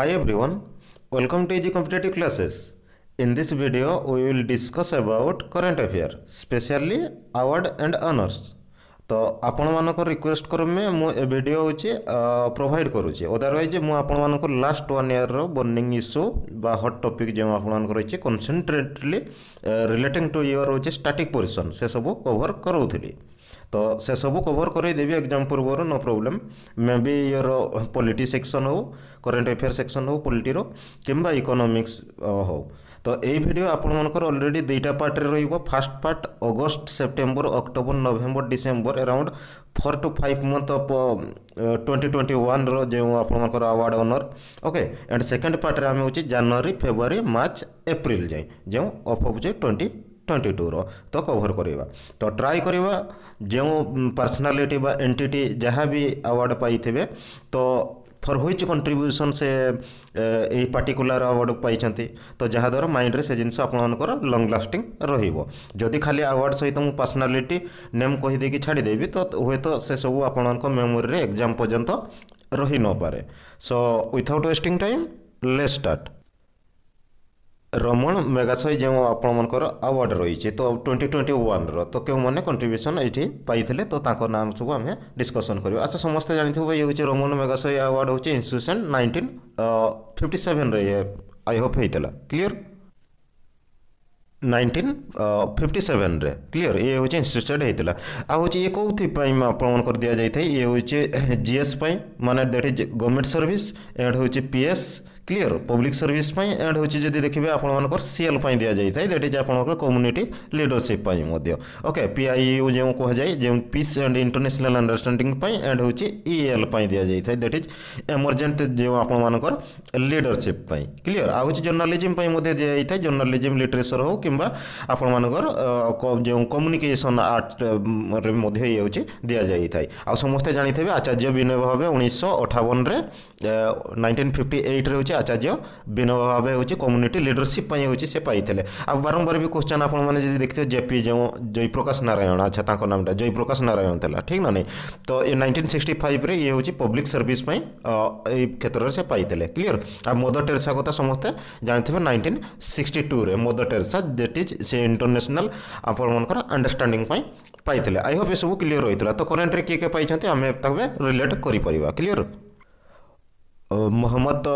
Hi everyone, welcome to Easy Competitive Classes. In this video, we will discuss about current affair, specially award and honors. ତ ଆପଣମାନଙ୍କର request କ୍ରମେ ମୁଁ ଏ video ହେଉଛି provide କରୁଛି otherwise ମୁଁ ଆପଣମାନଙ୍କୁ ଲାଷ୍ଟ ୱାନ୍ ଇୟର୍ର ବର୍ଣ୍ଣିଂ ଇସ୍ୟୁ ବା ହଟ୍ ଟପିକ୍ ଯେଉଁ ଆପଣମାନଙ୍କର ରହିଛି କନସେନ୍ଟ୍ରେଟଲି ରିଲେଟିଂ ଟୁ ଇୟର୍ ହେଉଛି ଷ୍ଟାଟିକ୍ ପୋଜିସନ୍ ସେସବୁ କଭର୍ କରାଉଥିଲି ତ ସେସବୁ କଭର୍ କରେଇଦେବି ଏକ୍ଜାମ୍ ପୂର୍ବରୁ ନୋ ପ୍ରୋବ୍ଲେମ୍ ମେ ବି ଇୟର ପଲିଟି ସେକ୍ସନ୍ ହେଉ କରେଣ୍ଟ ଆଫେୟାର୍ ସେକ୍ସନ୍ ହେଉ ପଲିଟିର କିମ୍ବା ଇକୋନୋମିକ୍ସ ହଉ ତ ଏଇ ଭିଡ଼ିଓ ଆପଣମାନଙ୍କର ଅଲରେଡ଼ି ଦୁଇଟା ପାର୍ଟରେ ରହିବ first part August September October November December around four to five month of twenty twenty ୱାନ୍ର ଯେଉଁ ଆପଣମାନଙ୍କର award honour okay and second ପାର୍ଟରେ ଆମେ ହେଉଛି ଜାନୁଆରୀ ଫେବୃଆରୀ ମାର୍ଚ୍ଚ ଏପ୍ରିଲ ଯାଏଁ ଯେଉଁ ଅଫ୍ ହେଉଛି ଟ୍ୱେଣ୍ଟି ଟ୍ୱେଣ୍ଟି ଟୁର ତ କଭର୍ କରିବା ତ ଟ୍ରାଏ କରିବା ଯେଉଁ ପର୍ସନାଲିଟି ବା ଏଣ୍ଟିଟି ଯାହା ବି ଆୱାର୍ଡ଼ ପାଇଥିବେ ତ ଫର୍ ହ୍ୱିଚ୍ କଣ୍ଟ୍ରିବ୍ୟୁସନ୍ ସେ ଏହି ପାର୍ଟିକୁଲାର ଆୱାର୍ଡ଼ ପାଇଛନ୍ତି ତ ଯାହାଦ୍ୱାରା ମାଇଣ୍ଡରେ ସେ ଜିନିଷ ଆପଣମାନଙ୍କର ଲଙ୍ଗ୍ ଲାଷ୍ଟିଂ ରହିବ ଯଦି ଖାଲି ଆୱାର୍ଡ଼ ସହିତ ମୁଁ ପର୍ସନାଲିଟି ନେମ୍ କହିଦେଇକି ଛାଡ଼ିଦେବି ତ ହୁଏତ ସେସବୁ ଆପଣଙ୍କ ମେମୋରିରେ ଏକ୍ଜାମ୍ ପର୍ଯ୍ୟନ୍ତ ରହିନପାରେ so without wasting time let start Ramon Magsaysay যে আপনার আওয়ার্ড রয়েছে তো টোয়েন্টি টোয়েন্টি ওয়ানর তো কেউ মানে কন্ট্রিবিউশন এটি পাইলে তো তাঁর নাম সব আমি ডিসকসন করব আচ্ছা সমস্তে জাঁথিবে ইয়ে হচ্ছে রমণ মেঘাশয় আওয়ার্ড হচ্ছে ইনস্টিট্যুশন নাইনটিন ফিফটি সেভেন্রে আই হোপ হয়েছিল ক্লিয়ার নাইনটিন ফিফটি সেভেন্রে ক্লিয়ার ইয়ে হচ্ছে ইনস্টিট্যুটেড হয়েছিল আ হচ্ছে ইয়ে কোথায় আপনার দিয়া যাই ইয়ে হচ্ছে জিএস মানে that is government service and হচ্ছে পিএস ক্লিয়ার পব্লিক সর্ভিস পাই এন্ড হচ্ছে যদি দেখবে আপনার সিএল পাই দিয়া যাই দ্যাট ইজ আপনার কম্যুনিটি লিডরশিপ পাই মধ্যে ওকে পিআইইউ যে কুহযায় যে পিস এন্ড ইন্টারন্যাশনাল আন্ডারস্ট্যান্ডিং পাই এন্ড হচ্ছে ইএল পাই দিয়া যাই দ্যাট ইজ এমর্জেন্ট যে আপনার লিডরশিপ পাই ক্লিয়ার আ হচ্ছে জর্নালিজম পাই মধ্যে দিয়া যাই জর্নালিজম লিটরেচর হোক কিংবা আপনার যে কম্যুনিকেসন আর্টরে মধ্যে ইয়ে হচ্ছে দিয়া যাই আর সমস্তে জাঁথে আচার্য বিনয় ভাবে উনিশশো অঠাবনরে নাইনটিন ফিফটি এইটরে হচ্ছে आचार्य विनोबा भावे हूँ कम्युनिटी लिडरसीप हूँ से पाई आरम्बार भी क्वेश्चन आपने देखते जेपी जो जयप्रकाश नारायण अच्छा नाम जयप्रकाश नारायण थी ठीक ना नहीं तो नाइंटीन सिक्सटी फाइव ये हूँ पब्लिक सर्विस क्षेत्र से पाई क्लीयर आ मदर टेरेसा कथा समस्त जानते हैं नाइंटीन सिक्सटी टू में मदर टेरेसा दैट इज से इंटरनेशनल आपर अंडरस्टाणिंग पाई आई होप ये सब क्लीयर रही है तो करेन्ट्रे किए किए पाई आम रिलेट करपर क्लीयर मोहम्मद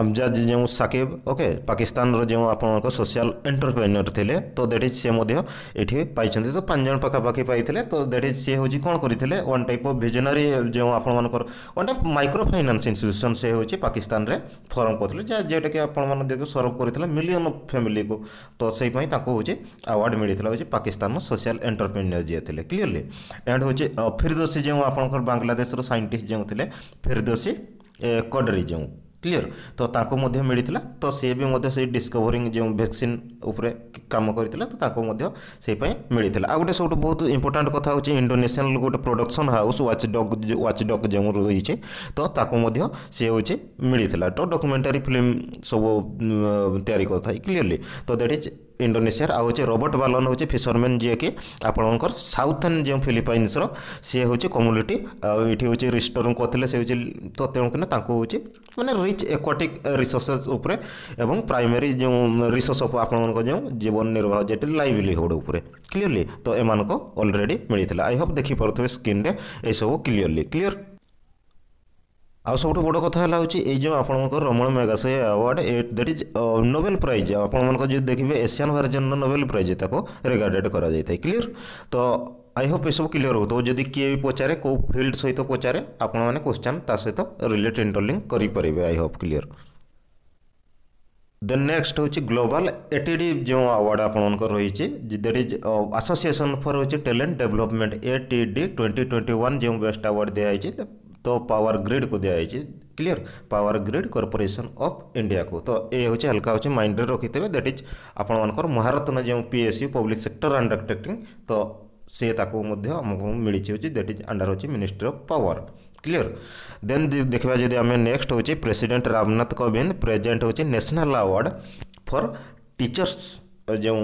আমজাদ ଯେଉଁ ସାକିବ ଓକେ ପାକିସ୍ତାନର ଯେଉଁ ଆପଣଙ୍କ ସୋସିଆଲ ଏଣ୍ଟରପ୍ରେନିୟର ଥିଲେ ତ ଦେଟ୍ ଇଜ୍ ସିଏ ମଧ୍ୟ ଏଠି ପାଇଛନ୍ତି ତ ପାଞ୍ଚ ଜଣ ପାଖାପାଖି ପାଇଥିଲେ ତ ଦେଟ୍ ଇଜ୍ ସିଏ ହେଉଛି କ'ଣ କରିଥିଲେ ୱାନ୍ ଟାଇପ୍ ଅଫ୍ ଭିଜନାରୀ ଯେଉଁ ଆପଣମାନଙ୍କର one type micro finance institution ସେ ହେଉଛି ପାକିସ୍ତାନରେ ଫର୍ମ କରିଥିଲେ ଯାହା ଯେଉଁଟାକି ଆପଣମାନେ ଦେଖି ସର୍ଭ କରିଥିଲେ ମିଲିୟନ୍ ଅଫ୍ ଫ୍ୟାମିଲିକୁ ତ ସେଇପାଇଁ ତାଙ୍କୁ ହେଉଛି ଆୱାର୍ଡ଼ ମିଳିଥିଲା ହେଉଛି ପାକିସ୍ତାନର ସୋସିଆଲ ଏଣ୍ଟରପ୍ରେନିୟର ଯିଏ ଥିଲେ କ୍ଲିଅରଲି ଏଣ୍ଡ ହେଉଛି ଫିରଦୋଷୀ ଯେଉଁ ଆପଣଙ୍କର ବାଂଲାଦେଶର ସାଇଣ୍ଟିଷ୍ଟ ଯେଉଁ ଥିଲେ ଫିରଦୋଷୀ କଡରୀ ଯେଉଁ କ୍ଲିଅର ତ ତାଙ୍କୁ ମଧ୍ୟ ମିଳିଥିଲା ତ ସିଏ ବି ମଧ୍ୟ ସେଇ ଡିସ୍କଭରିଂ ଯେଉଁ ଭ୍ୟାକ୍ସିନ୍ ଉପରେ କାମ କରିଥିଲା ତ ତାଙ୍କୁ ମଧ୍ୟ ସେଇ ପାଇଁ ମିଳିଥିଲା ଆଉ ଗୋଟେ ସବୁଠୁ ବହୁତ ଇମ୍ପୋର୍ଟାଣ୍ଟ କଥା ହେଉଛି ଇଣ୍ଡୋନେସିଆନ୍ ଗୋଟେ production house watch dog watch dog ଯେଉଁ ରହିଛି ତ ତାକୁ ମଧ୍ୟ ସିଏ ହେଉଛି ମିଳିଥିଲା ତ ଡକୁମେଣ୍ଟାରୀ ଫିଲ୍ମ ସବୁ ତିଆରି କରିଥାଏ କ୍ଲିଅରଲି ତ ଦ୍ୟାଟ୍ ଇଜ୍ ইন্ডোনেসিয়ার আউ হচ্ছে রবর্ট বালন হচ্ছে ফিশরম্যান যিয়েকি আপনার সাউথর্ন যে ফিলিপাইন্সর সি হচ্ছে কমোডিটি এটি হচ্ছে রিস্টোরম করলে সে হচ্ছে তো তেমকিনা তাঁকু হচ্ছে মানে রিচ একোয়াটিক রিসোর্সেস উপরে এবং প্রাইমেরি যে রিসোর্স অফ আপনার যে জীবন নির্বাহ যেটি লাইভলিহুড উপরে ক্লিয়রলি তো এমানক অলরেডি মিলে আই হোপ দেখিপারে স্ক্রিনে এইসব ক্লিয়রলি ক্লিয়র ଆଉ ସବୁଠୁ ବଡ଼ କଥା ହେଲା ହେଉଛି ଏଇ ଯେଉଁ ଆପଣଙ୍କର Ramon Magsaysay award at that is Nobel prize ଆପଣମାନଙ୍କ ଯଦି ଦେଖିବେ ଏସିଆନ୍ ଭାର୍ଜନ୍ର ନୋବେଲ ପ୍ରାଇଜ୍ ତାକୁ ରେଗାର୍ଡ଼େଡ଼ କରାଯାଇଥାଏ କ୍ଲିଅର୍ ତ ଆଇ ହୋପ୍ ଏସବୁ କ୍ଲିଅର୍ ହେଉଥିବ ଯଦି କିଏ ବି ପଚାରେ କେଉଁ ଫିଲ୍ଡ ସହିତ ପଚାରେ ଆପଣମାନେ କ୍ୱେଶ୍ଚନ୍ ତା ସହିତ ରିଲେଟ୍ ଇଣ୍ଟରଲିଙ୍କ୍ କରିପାରିବେ I hope clear then next ହେଉଛି ଗ୍ଲୋବାଲ୍ ଏଟିଡ଼ି ଯେଉଁ ଆୱାର୍ଡ଼ ଆପଣଙ୍କର ରହିଛି ଦେଟ୍ ଇଜ୍ ଆସୋସିଏସନ୍ ଫର୍ ହେଉଛି talent development A T D twenty twenty one ଯେଉଁ ବେଷ୍ଟ ଆୱାର୍ଡ଼ ଦିଆହେଇଛି तो पावर ग्रिड को दिखाई clear power grid corporation of India को तो ये हूँ हल्का हूँ माइंड रखिथे दैट इज आपर महारत्न जो P S U public sector undertaking तो सी आमको मिली हूँ दैट इज अंडर हूँ ministry of power clear then देखा जी आम नेक्स्ट हूँ प्रेसिडेंट रामनाथ कोविंद प्रेजेन्ट हूँ नेशनल आवार्ड फर टीचर्स जो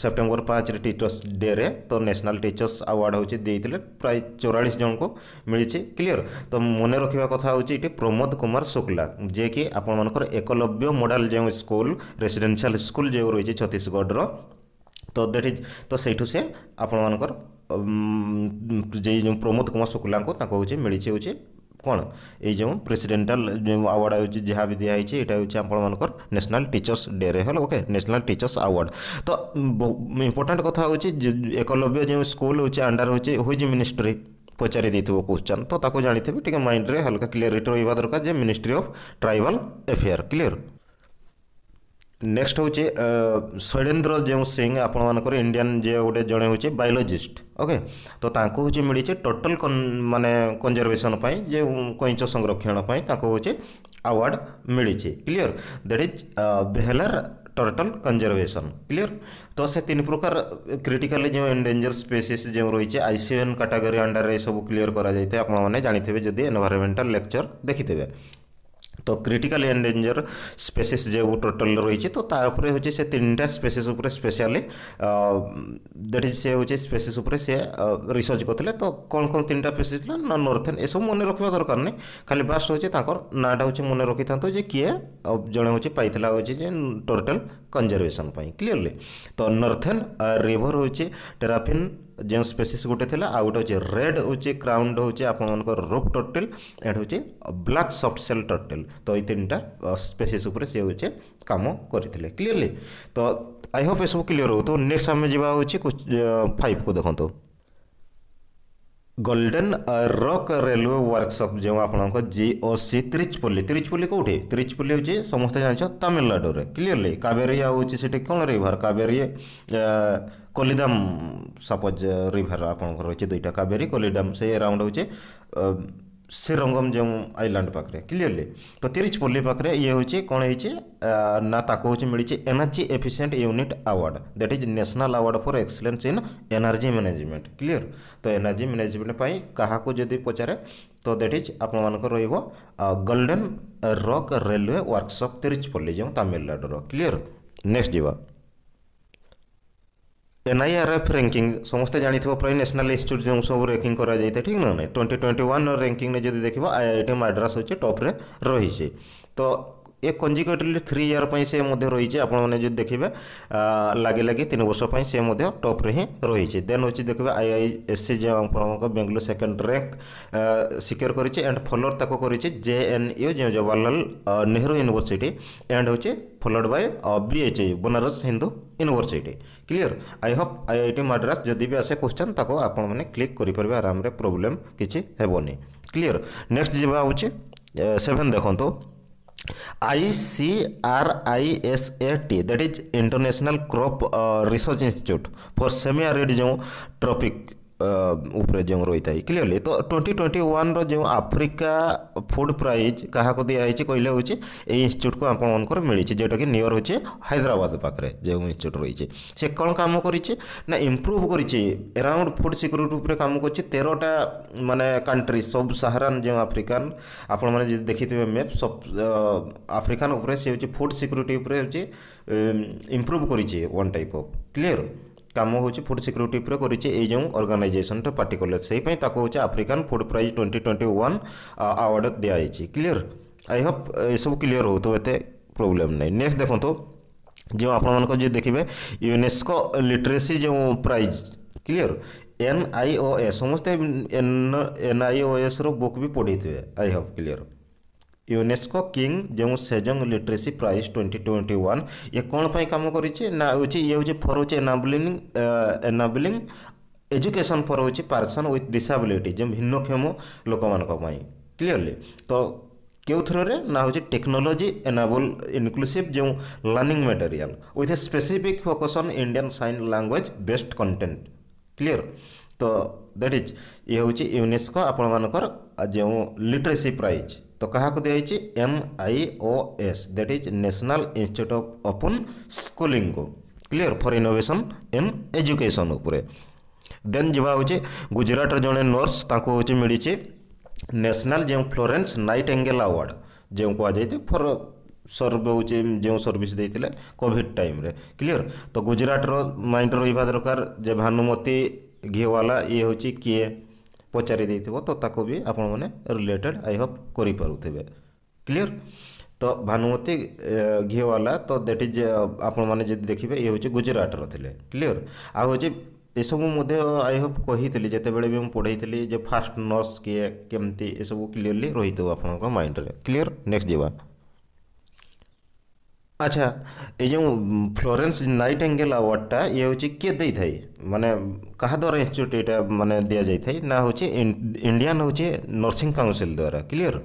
सेप्टेम्बर पाँच टीचर्स डे रे तो न्यासनाल टीचर्स आवार्ड हूँ देते प्राय चौरास जन को मिली क्लीयर तो मन रखा कथा हूँ प्रमोद कुमार शुक्ला जे कि आपर एकलव्य मॉडल जो स्कूल रेसीडेल स्कूल जो रही है छत्तीसगढ़ तो दैट इज तो से आपण जे प्रमोद कुमार शुक्ला को मिली हूँ କ'ଣ ଏଇ ଯେଉଁ ପ୍ରେସିଡେଣ୍ଟାଲ ଆୱାର୍ଡ଼ ହେଉଛି ଯାହା ବି ଦିଆହେଇଛି ଏଇଟା ହେଉଛି ଆପଣମାନଙ୍କର ନ୍ୟାସନାଲ୍ ଟିଚର୍ସ ଡେରେ ହେଲା ଓକେ ନ୍ୟାସନାଲ୍ ଟିଚର୍ସ ଆୱାର୍ଡ଼ ତ ଇମ୍ପୋର୍ଟାଣ୍ଟ କଥା ହେଉଛି ଏକଲବ୍ୟ ଯେଉଁ ସ୍କୁଲ ହେଉଛି ଅଣ୍ଡର ହେଉଛି ହେଉଛି ମିନିଷ୍ଟ୍ରି ପଚାରି ଦେଇଥିବ କ୍ୱେଶ୍ଚନ୍ ତ ତାକୁ ଜାଣିଥିବେ ଟିକେ ମାଇଣ୍ଡରେ ହାଲକା କ୍ଲିୟରିଟି ରହିବା ଦରକାର ଯେ ministry of tribal affair clear next ହେଉଛି ଶୈଳେନ୍ଦ୍ର ଯେଉଁ ସିଂ ଆପଣମାନଙ୍କର ଇଣ୍ଡିଆନ୍ ଯିଏ ଗୋଟେ ଜଣେ ହେଉଛି ବାୟୋଲୋଜିଷ୍ଟ ଓକେ ତ ତାଙ୍କୁ ହେଉଛି ମିଳିଛି ଟୋଟାଲ ମାନେ କଞ୍ଜରଭେସନ୍ ପାଇଁ ଯେଉଁ କଇଁଚ ସଂରକ୍ଷଣ ପାଇଁ ତାଙ୍କୁ ହେଉଛି ଆୱାର୍ଡ଼ ମିଳିଛି କ୍ଲିଅର ଦେଟ୍ ଇଜ୍ ବେହେଲାର ଟର୍ଟଲ୍ କଞ୍ଜରଭେସନ୍ କ୍ଲିଅର ତ ସେ ତିନି ପ୍ରକାର କ୍ରିଟିକାଲି ଯେଉଁ ଏଣ୍ଡେଞ୍ଜର ସ୍ପେସିସ୍ ଯେଉଁ ରହିଛି ଆଇ ସି ଏନ୍ କାଟାଗୋରୀ ଅଣ୍ଡରରେ ଏସବୁ କ୍ଲିଅର କରାଯାଇଥାଏ ଆପଣମାନେ ଜାଣିଥିବେ ଯଦି ଏନଭାରମେଣ୍ଟାଲ ଲେକ୍ଚର ଦେଖିଥିବେ तो क्रिटिकाल एंडेजर स्पेसीस जो टोटल रही है तो तापर हूँ से तीन टा स्पेसीस स्पेशली दैट इज से हूँ स्पेसीस रिसर्च करते तो कौन कौन तीन टाइम स्पेसीस ना नर्थेन यू मन रखा दरकार नहीं खाली बास्ट हूँ नाटा हूँ मन रखी था किए जड़े हूँ पाई हूँ टोटल कंजरवेशन क्लीयरली तो नर्थेन रिभर हूँ टेराफिन যে স্পেସିস গোটে লা আউ গোটে হচ্ছে রেড হচ্ছে ক্রাউন্ড হচ্ছে আপনার রোপ টর্টেল এড হচ্ছে ব্ল্যাক সফট সেল টর্টেল তো এই তিনটা স্পেসিস উপরে সে হচ্ছে কাম করে ক্লিয়ারলি তো আই হোপ এসব ক্লিয়ার হো তো নেক্সট আমি যা হচ্ছে ফাইভ কু দেখুন गोल्डन रक रेलवे वर्कसप जो आपंकर जे ओ सी तिरुचपल्ली तिरुचपल्ली कौटे तिरुचपल्ली हूँ समस्ते जान तमिलनाडु में क्लीअरली कावेरी आटे कौन river Kaveri Kollidam suppose river आपंकर दुईटा कावेरी कोलिडम से राउंड हूँ ଶ୍ରୀରଙ୍ଗମ୍ ଯେଉଁ ଆଇଲାଣ୍ଡ ପାଖରେ କ୍ଲିଅରଲି ତ ତିରିଚପଲ୍ଲୀ ପାଖରେ ଇଏ ହେଉଛି କ'ଣ ହେଇଛି ନା ତାକୁ ହେଉଛି ମିଳିଛି energy efficient unit award that is national award for excellence in energy management clear ତ ଏନର୍ଜି ମ୍ୟାନେଜମେଣ୍ଟ ପାଇଁ କାହାକୁ ଯଦି ପଚାରେ ତ ଦ୍ୟାଟ୍ ଇଜ୍ ଆପଣମାନଙ୍କର ରହିବ golden rock railway workshop Tiruchirappalli ଯେଉଁ ତାମିଲନାଡ଼ୁର କ୍ଲିଅର ନେକ୍ସଟ ଯିବା ଏନ୍ଆଇଏ ଆର୍ଏଫ୍ ର୍ୟାଙ୍କିଙ୍ଗ ସମସ୍ତେ ଜାଣିଥିବ ପ୍ରାୟ ନ୍ୟାସନାଲ୍ ଇନଷ୍ଟିଚ୍ୟୁଟ୍ ଯେଉଁ ସବୁ ର୍ୟାଙ୍କିଙ୍ଗ କରାଯାଇଥାଏ ଠିକ୍ ନା ନାହିଁ ଟ୍ୱେଣ୍ଟି ଟ୍ୱେଣ୍ଟି ୱାନ୍ର ର୍ୟାଙ୍କିଙ୍ଗରେ ଯଦି ଦେଖିବ ଆଇଆଇଟି ମାଡ୍ରାସ୍ ହେଉଛି ଟପ୍ରେ ରହିଛି ତ ଏ କଞ୍ଜିକ୍ୟୁଟିଭଲି ଥ୍ରୀ ଇୟର୍ ପାଇଁ ସେ ମଧ୍ୟ ରହିଛି ଆପଣମାନେ ଯଦି ଦେଖିବେ ଲାଗି ଲାଗି ତିନି ବର୍ଷ ପାଇଁ ସେ ମଧ୍ୟ ଟପ୍ରେ ହିଁ ରହିଛି ଦେନ୍ ହେଉଛି ଦେଖିବେ ଆଇ ଆଇ ଏସ୍ ସି ଯେ ଆପଣଙ୍କ ବେଙ୍ଗଲୁର ସେକେଣ୍ଡ ରାଙ୍କ ସିକ୍ୟୋର କରିଛି ଆଣ୍ଡ ଫଲୋର୍ ତାକୁ କରିଛି ଜେ ଏନ୍ ୟୁ ଯେଉଁ ଜବାହରଲାଲ ନେହେରୁ ୟୁନିଭର୍ସିଟି ଆଣ୍ଡ ହେଉଛି followed by B H U Banaras Hindu university clear I hope I I T Madras ଯଦି ବି ଆସେ କ୍ୱେଶ୍ଚନ୍ ତାକୁ ଆପଣମାନେ କ୍ଲିକ୍ କରିପାରିବେ ଆରାମରେ ପ୍ରୋବ୍ଲେମ୍ କିଛି ହେବନି କ୍ଲିଅର୍ ନେକ୍ସଟ ଯିବା ହେଉଛି ସେଭେନ୍ ଦେଖନ୍ତୁ ICRISAT, that is International Crop uh, Research Institute for Semi-Arid Tropic ଉପରେ ଯେଉଁ ରହିଥାଏ କ୍ଲିଅରଲି ତ ଟ୍ୱେଣ୍ଟି ଟ୍ୱେଣ୍ଟି ୱାନ୍ର ଯେଉଁ ଆଫ୍ରିକା ଫୁଡ୍ ପ୍ରାଇଜ୍ କାହାକୁ ଦିଆହେଇଛି କହିଲେ ହେଉଛି ଏଇ ଇନଷ୍ଟିଚ୍ୟୁଟ୍କୁ ଆପଣମାନଙ୍କର ମିଳିଛି ଯେଉଁଟାକି ନିୟର୍ ହେଉଛି ହାଇଦ୍ରାବାଦ ପାଖରେ ଯେଉଁ ଇନଷ୍ଟିଚ୍ୟୁଟ୍ ରହିଛି ସେ କ'ଣ କାମ କରିଛି ନା ଇମ୍ପ୍ରୁଭ୍ କରିଛି ଏରାଉଣ୍ଡ ଫୁଡ୍ ସିକ୍ୟୁରିଟି ଉପରେ କାମ କରିଛି ତେରଟା ମାନେ କଣ୍ଟ୍ରି ସବୁ ସାହାରାନ୍ ଯେଉଁ ଆଫ୍ରିକାନ୍ ଆପଣମାନେ ଯଦି ଦେଖିଥିବେ ମ୍ୟାପ୍ ଆଫ୍ରିକାନ୍ ଉପରେ ସେ ହେଉଛି ଫୁଡ୍ ସିକ୍ୟୁରିଟି ଉପରେ ହେଉଛି ଇମ୍ପ୍ରୁଭ୍ କରିଛି ୱାନ୍ ଟାଇପ୍ ଅଫ୍ କ୍ଲିଅର୍ कम हो फुड सिक्यूरीट उपर कर जो अर्गानाइजेसन पार्टिकुलर से हूँ African food prize twenty twenty award दिखाई क्लीयर आई होप ये सब क्लीयर होते प्रोब्लेम ना नेक्स्ट देखो जो आपण देखिए यूनेस्को लिटरेसी जो prize clear N I O S समस्ते एन एन आईओ एस रुक भी पढ़ी थे I hope clear UNESCO King ଯେଉଁ Sejong literacy prize twenty twenty one ଇଏ କ'ଣ ପାଇଁ କାମ କରିଛି ନା ହେଉଛି ଇଏ ହେଉଛି ଫର୍ ହେଉଛି ଏନାବଲିଂ ଏନାବଲିଂ ଏଜୁକେସନ୍ ଫର୍ ହେଉଛି ପାର୍ସନ୍ ୱିଥ୍ ଡିସାବିଲିଟି ଯେଉଁ ଭିନ୍ନକ୍ଷମ ଲୋକମାନଙ୍କ ପାଇଁ କ୍ଲିଅରଲି ତ কেউ থ্রুরে না হচ্ছে টেকনোলোজি এনাবল ইনক্লুসিভ যে learning material with a specific focus on Indian sign language based content clear তো দ্যাট ইজ ইয়ে হচ্ছে ইউনেস্কো আপনার যে লিটরেসি প্রাইজ তো কাহাকে দিয়েছে N I O S that is national institute of open schooling clear for innovation in education উপরে then যা হচ্ছে গুজরাটর জনে নর্স তাঁকু হচ্ছে মিছে ন্যাশনাল যে ফ্লোরেন্স নাইট এঙ্গেল আওয়ার্ড যে কুযাই ফর ସର୍ଭ ହେଉଛି ଯେଉଁ ସର୍ଭିସ୍ ଦେଇଥିଲେ କୋଭିଡ଼ ଟାଇମ୍ରେ କ୍ଲିଅର୍ ତ ଗୁଜରାଟର ମାଇଣ୍ଡ ରହିବା ଦରକାର ଯେ ଭାନୁମତି ଘିଓୱାଲା ଇଏ ହେଉଛି କିଏ ପଚାରି ଦେଇଥିବ ତ ତାକୁ ବି ଆପଣମାନେ ରିଲେଟେଡ଼୍ ଆଇ ହୋପ୍ କରିପାରୁଥିବେ କ୍ଲିଅର୍ ତ ଭାନୁମତୀ ଘିଅବାଲା ତ ଦେଟ୍ ଇଜ୍ ଆପଣମାନେ ଯଦି ଦେଖିବେ ଇଏ ହେଉଛି ଗୁଜୁରାଟର ଥିଲେ କ୍ଲିଅର୍ ଆଉ ହେଉଛି ଏସବୁ ମଧ୍ୟ ଆଇ ହୋପ୍ କହିଥିଲି ଯେତେବେଳେ ବି ମୁଁ ପଢ଼େଇଥିଲି ଯେ ଫାର୍ଷ୍ଟ ନର୍ସ କିଏ କେମିତି ଏସବୁ କ୍ଲିଅରଲି ରହିଥିବ ଆପଣଙ୍କ ମାଇଣ୍ଡରେ କ୍ଲିଅର୍ ନେକ୍ସଟ ଯିବା আচ্ছা এই যে ফ্লোরেন্স নাইট নাইটেঙ্গেল আওয়ার্ডটা ইয়ে হচ্ছে কিয়ে দিয়ে মানে কাহা দ্বারা ইনস্টিটিউট এটা মানে দিয়া যাই থাই না হচ্ছে ইন্ডিয়ান হচ্ছে নর্সিং কাউন্সিল দ্বারা ক্লিয়ার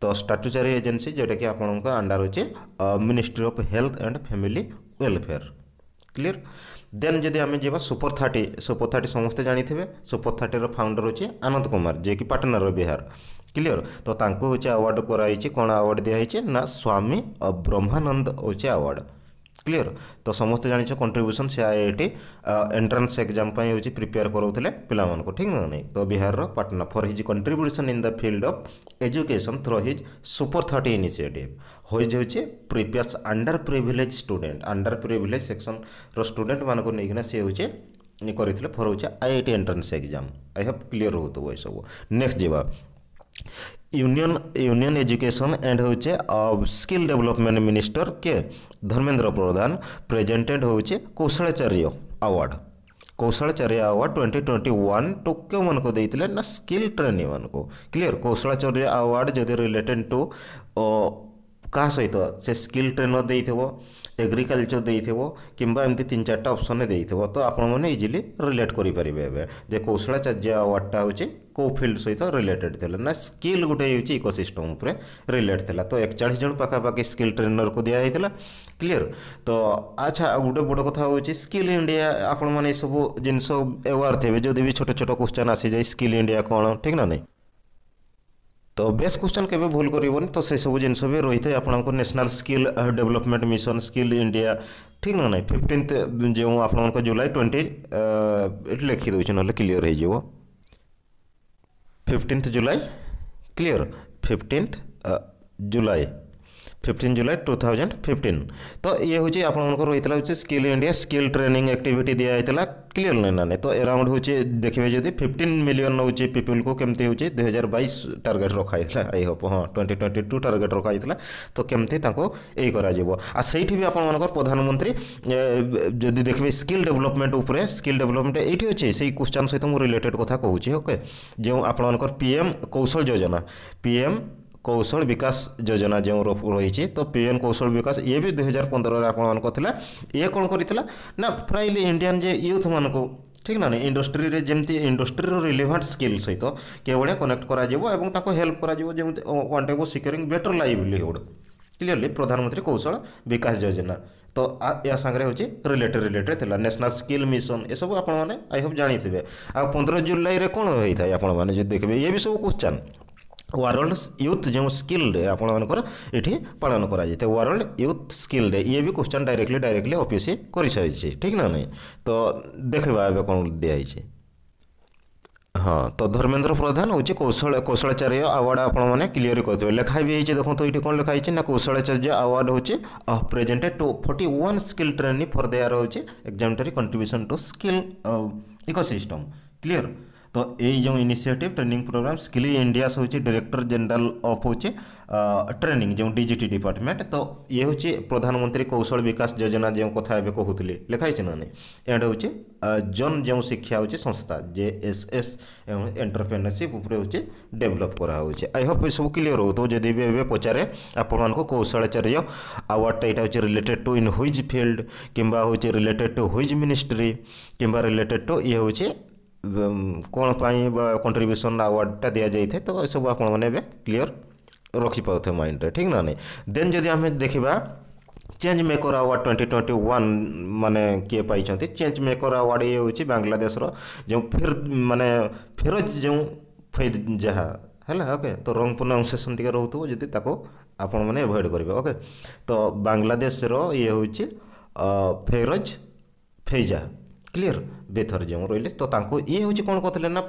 তো স্ট্যাটুচারি এজেন্সি যেটাকি আপনার আন্ডার হচ্ছে ministry of health and family welfare clear then যদি আমি যা সুপর থার্টি সুপর থার্টি সমস্তে জাঁথে সুপর থার্টির ফাউন্ডর হচ্ছে আনন্দ কুমার যে কি পাটনার বিহার କ୍ଲିଅର ତ ତାଙ୍କୁ ହେଉଛି ଆୱାର୍ଡ଼ କରାଯାଇଛି କ'ଣ ଆୱାର୍ଡ଼ ଦିଆହେଇଛି ନା ସ୍ୱାମୀ ବ୍ରହ୍ମାନନ୍ଦ ହେଉଛି ଆୱାର୍ଡ଼ କ୍ଲିଅର ତ ସମସ୍ତେ ଜାଣିଛ କଣ୍ଟ୍ରିବ୍ୟୁସନ୍ ସେ I I T entrance exam ପାଇଁ ହେଉଛି ପ୍ରିପେୟାର କରାଉଥିଲେ ପିଲାମାନଙ୍କୁ ଠିକ୍ ନା ନାହିଁ ତ ବିହାରର Patna for his contribution in the field of education through his super thirty initiative ହୋଇଜ୍ ହେଉଛି prepares underprivileged student underprivileged ସେକ୍ସନ୍ର ଷ୍ଟୁଡେଣ୍ଟମାନଙ୍କୁ ନେଇକିନା ସେ ହେଉଛି କରିଥିଲେ ଫର୍ ହେଉଛି I I T entrance exam I have clear ହେଉଥିବ ଏସବୁ ନେକ୍ସଟ ଯିବା यूनियन यूनियन एजुकेशन एंड हो स्किल डेवलपमेंट मिनिस्टर के धर्मेन्द्र प्रधान प्रेजेंटेड हो Kaushalacharya award Kaushalacharya award twenty twenty one two क्यों मान को देते ना स्किल ट्रेनिंग मानक को क्लीयर कौशलाचार्य आवार्ड जो रिलेटेड टू କାହା ସହିତ ସେ ସ୍କିଲ୍ ଟ୍ରେନର୍ ଦେଇଥିବ ଏଗ୍ରିକଲଚର୍ ଦେଇଥିବ କିମ୍ବା ଏମିତି ତିନି ଚାରିଟା ଅପସନ୍ ଦେଇଥିବ ତ ଆପଣମାନେ ଇଜିଲି ରିଲେଟ୍ କରିପାରିବେ ଏବେ ଯେ କୌଶଳାଚାର୍ଯ୍ୟ ୱାର୍ଡ଼ଟା ହେଉଛି କେଉଁ ଫିଲ୍ଡ ସହିତ ରିଲେଟେଡ଼୍ ଥିଲା ନା ସ୍କିଲ୍ ଗୋଟେ ହେଉଛି ଇକୋସିଷ୍ଟମ୍ ଉପରେ ରିଲେଟ୍ ଥିଲା ତ ଏକଚାଳିଶ ଜଣ ପାଖାପାଖି ସ୍କିଲ୍ ଟ୍ରେନର୍କୁ ଦିଆହେଇଥିଲା କ୍ଲିଅର୍ ତ ଆଚ୍ଛା ଆଉ ଗୋଟେ ବଡ଼ କଥା ହେଉଛି ସ୍କିଲ୍ ଇଣ୍ଡିଆ ଆପଣମାନେ ଏସବୁ ଜିନିଷ ଆୱାର୍ ଥିବେ ଯଦି ବି ଛୋଟ ଛୋଟ କୋଶ୍ଚନ୍ ଆସିଯାଏ ସ୍କିଲ୍ ଇଣ୍ଡିଆ କ'ଣ ଠିକ୍ ନା ନାହିଁ ତ ବେସ୍ କ୍ୱେଶ୍ଚନ୍ କେବେ ଭୁଲ କରିବନି ତ ସେସବୁ ଜିନିଷ ବି ରହିଥାଏ ଆପଣଙ୍କ national skill development mission skill India ଠିକ୍ ନା ନାହିଁ ଫିଫ୍ଟିନ୍ଥ ଯେଉଁ ଆପଣଙ୍କ ଜୁଲାଇ ଟ୍ୱେଣ୍ଟି ଏଠି ଲେଖିଦେଉଛି ନହେଲେ କ୍ଲିଅର୍ ହେଇଯିବ fifteenth July clear fifteenth July fifteen July two thousand fifteen तो ये हूँ आपर रही skill India skill training activity दिखाई क्लीयर ना ना तो एराउंड हूँ देखिए जब फिफ्टन मिलियन नौ पीपुल को कमी हूँ दुई हजार बैस टारगेट रखाई आई होप हाँ ट्वेंटी ट्वेंटी टू टार्गेट रखाई तो कमी ये भी आपर प्रधानमंत्री जदि देखिए स्किल डेभलपमेंट उपरे स्किल डेभलपमेंट ये अच्छे से क्वेश्चन सहित मुझे रिलेटेड कथा कहूँ ओके जो आपर पीएम कौशल योजना पीएम କୌଶଳ ବିକାଶ ଯୋଜନା ଯେଉଁ ରହିଛି ତ ପି ଏମ୍ କୌଶଳ ବିକାଶ ଇଏ ବି ଦୁଇହଜାର ପନ୍ଦରରେ ଆପଣମାନଙ୍କ ଥିଲା ଇଏ କ'ଣ କରିଥିଲା ନା ପ୍ରାୟଲି ଇଣ୍ଡିଆନ୍ ଯେ ୟୁଥ୍ମାନଙ୍କୁ ଠିକ୍ ନା ନାହିଁ ଇଣ୍ଡଷ୍ଟ୍ରିରେ ଯେମିତି ଇଣ୍ଡଷ୍ଟ୍ରିର ରିଲେଭାଣ୍ଟ ସ୍କିଲ୍ ସହିତ କେଭଳିଆ କନେକ୍ଟ କରାଯିବ ଏବଂ ତାକୁ ହେଲ୍ପ କରାଯିବ ଯେମିତି one type of securing better livelihood clearly Pradhanmantri Kaushal Vikas Yojana ତ ଏହା ସାଙ୍ଗରେ ହେଉଛି ରିଲେଟେଡ୍ ରିଲେଟେଡ୍ ଥିଲା ନ୍ୟାସନାଲ୍ ସ୍କିଲ୍ ମିଶନ୍ ଏସବୁ ଆପଣମାନେ ଆଇ ହୋପ୍ ଜାଣିଥିବେ ଆଉ ପନ୍ଦର ଜୁଲାଇରେ କ'ଣ ହୋଇଥାଏ ଆପଣମାନେ ଯଦି ଦେଖିବେ ଇଏ ବି ସବୁ କୋଶ୍ଚନ୍ ୱାର୍ଲଡ ୟୁଥ୍ ଯେଉଁ ସ୍କିଲ୍ ଡେ ଆପଣମାନଙ୍କର ଏଠି ପାଳନ କରାଯାଇଥାଏ ୱାର୍ଲଡ ୟୁଥ୍ ସ୍କିଲ୍ ଡେ ଇଏ ବି କ୍ୱେଶ୍ଚନ୍ ଡାଇରେକ୍ଟଲି ଡାଇରେକ୍ଟଲି ଅଫିସ୍ କରିସାରିଛି ଠିକ୍ ନା ନାହିଁ ତ ଦେଖିବା ଏବେ କ'ଣ ଦିଆହେଇଛି ହଁ ତ ଧର୍ମେନ୍ଦ୍ର ପ୍ରଧାନ ହେଉଛି କୌଶଳ କୌଶଳାଚାର୍ଯ୍ୟ ଆୱାର୍ଡ଼ ଆପଣମାନେ କ୍ଲିଅର କରିଥିବେ ଲେଖା ବି ହେଇଛି ଦେଖନ୍ତୁ ଏଇଠି କ'ଣ ଲେଖା ହେଇଛି ନା କୌଶଳାଚାର୍ଯ୍ୟ ଆୱାର୍ଡ଼ ହେଉଛି presented to forty one skill training for their ହେଉଛି exemplary contribution to skill ecosystem clear तो यही जो initiative training programme skill India हूँ डायरेक्टर जेनेल अफ हूँ ट्रेनिंग जो डीजीटी डिपार्टमेंट तो ये हूँ प्रधानमंत्री कौशल विकास योजना जो कथा एवं कहते लिखाई ना नहीं एंड हूँ जन जो शिक्षा हूँ संस्था J S S entrepreneurship develop कराऊ आई होप ये सब क्लीयर हो जदि तो भी एवं पचारे आपण कौशलाचार्य आवार्डटा यहाँ हूँ related to in which field किंवा हूँ रिलेटेड टू ह्विज मिनिस्ट्री किंवा रिलेटेड टू ये हूँ କ'ଣ ପାଇଁ ବା କଣ୍ଟ୍ରିବ୍ୟୁସନ୍ ଆୱାର୍ଡ଼ଟା ଦିଆଯାଇଥାଏ ତ ଏସବୁ ଆପଣମାନେ ଏବେ କ୍ଲିଅର୍ ରଖିପାରୁଥିବେ ମାଇଣ୍ଡରେ ଠିକ୍ ନା ନାହିଁ ଦେନ୍ ଯଦି ଆମେ ଦେଖିବା change maker award twenty twenty one ମାନେ କିଏ ପାଇଛନ୍ତି ଚେଞ୍ଜ ମେକର ଆୱାର୍ଡ଼ ଇଏ ହେଉଛି ବାଂଲାଦେଶର ଯେଉଁ ଫିର ମାନେ ଫେରୋଜ ଯେଉଁ ଫେର ଯାହା ହେଲା ଓକେ ତ ରଙ୍ଗ ପ୍ରୋନାଉନ୍ସିଏସନ୍ ଟିକେ ରହୁଥିବ ଯଦି ତାକୁ ଆପଣମାନେ ଏଭଏଡ଼ କରିବେ ଓକେ ତ ବାଂଲାଦେଶର ଇଏ ହେଉଛି ଫେରୋଜ ଫେଜା କ୍ଲିଅର୍ बेथर जो रही तो ये हूँ कौन कहते ना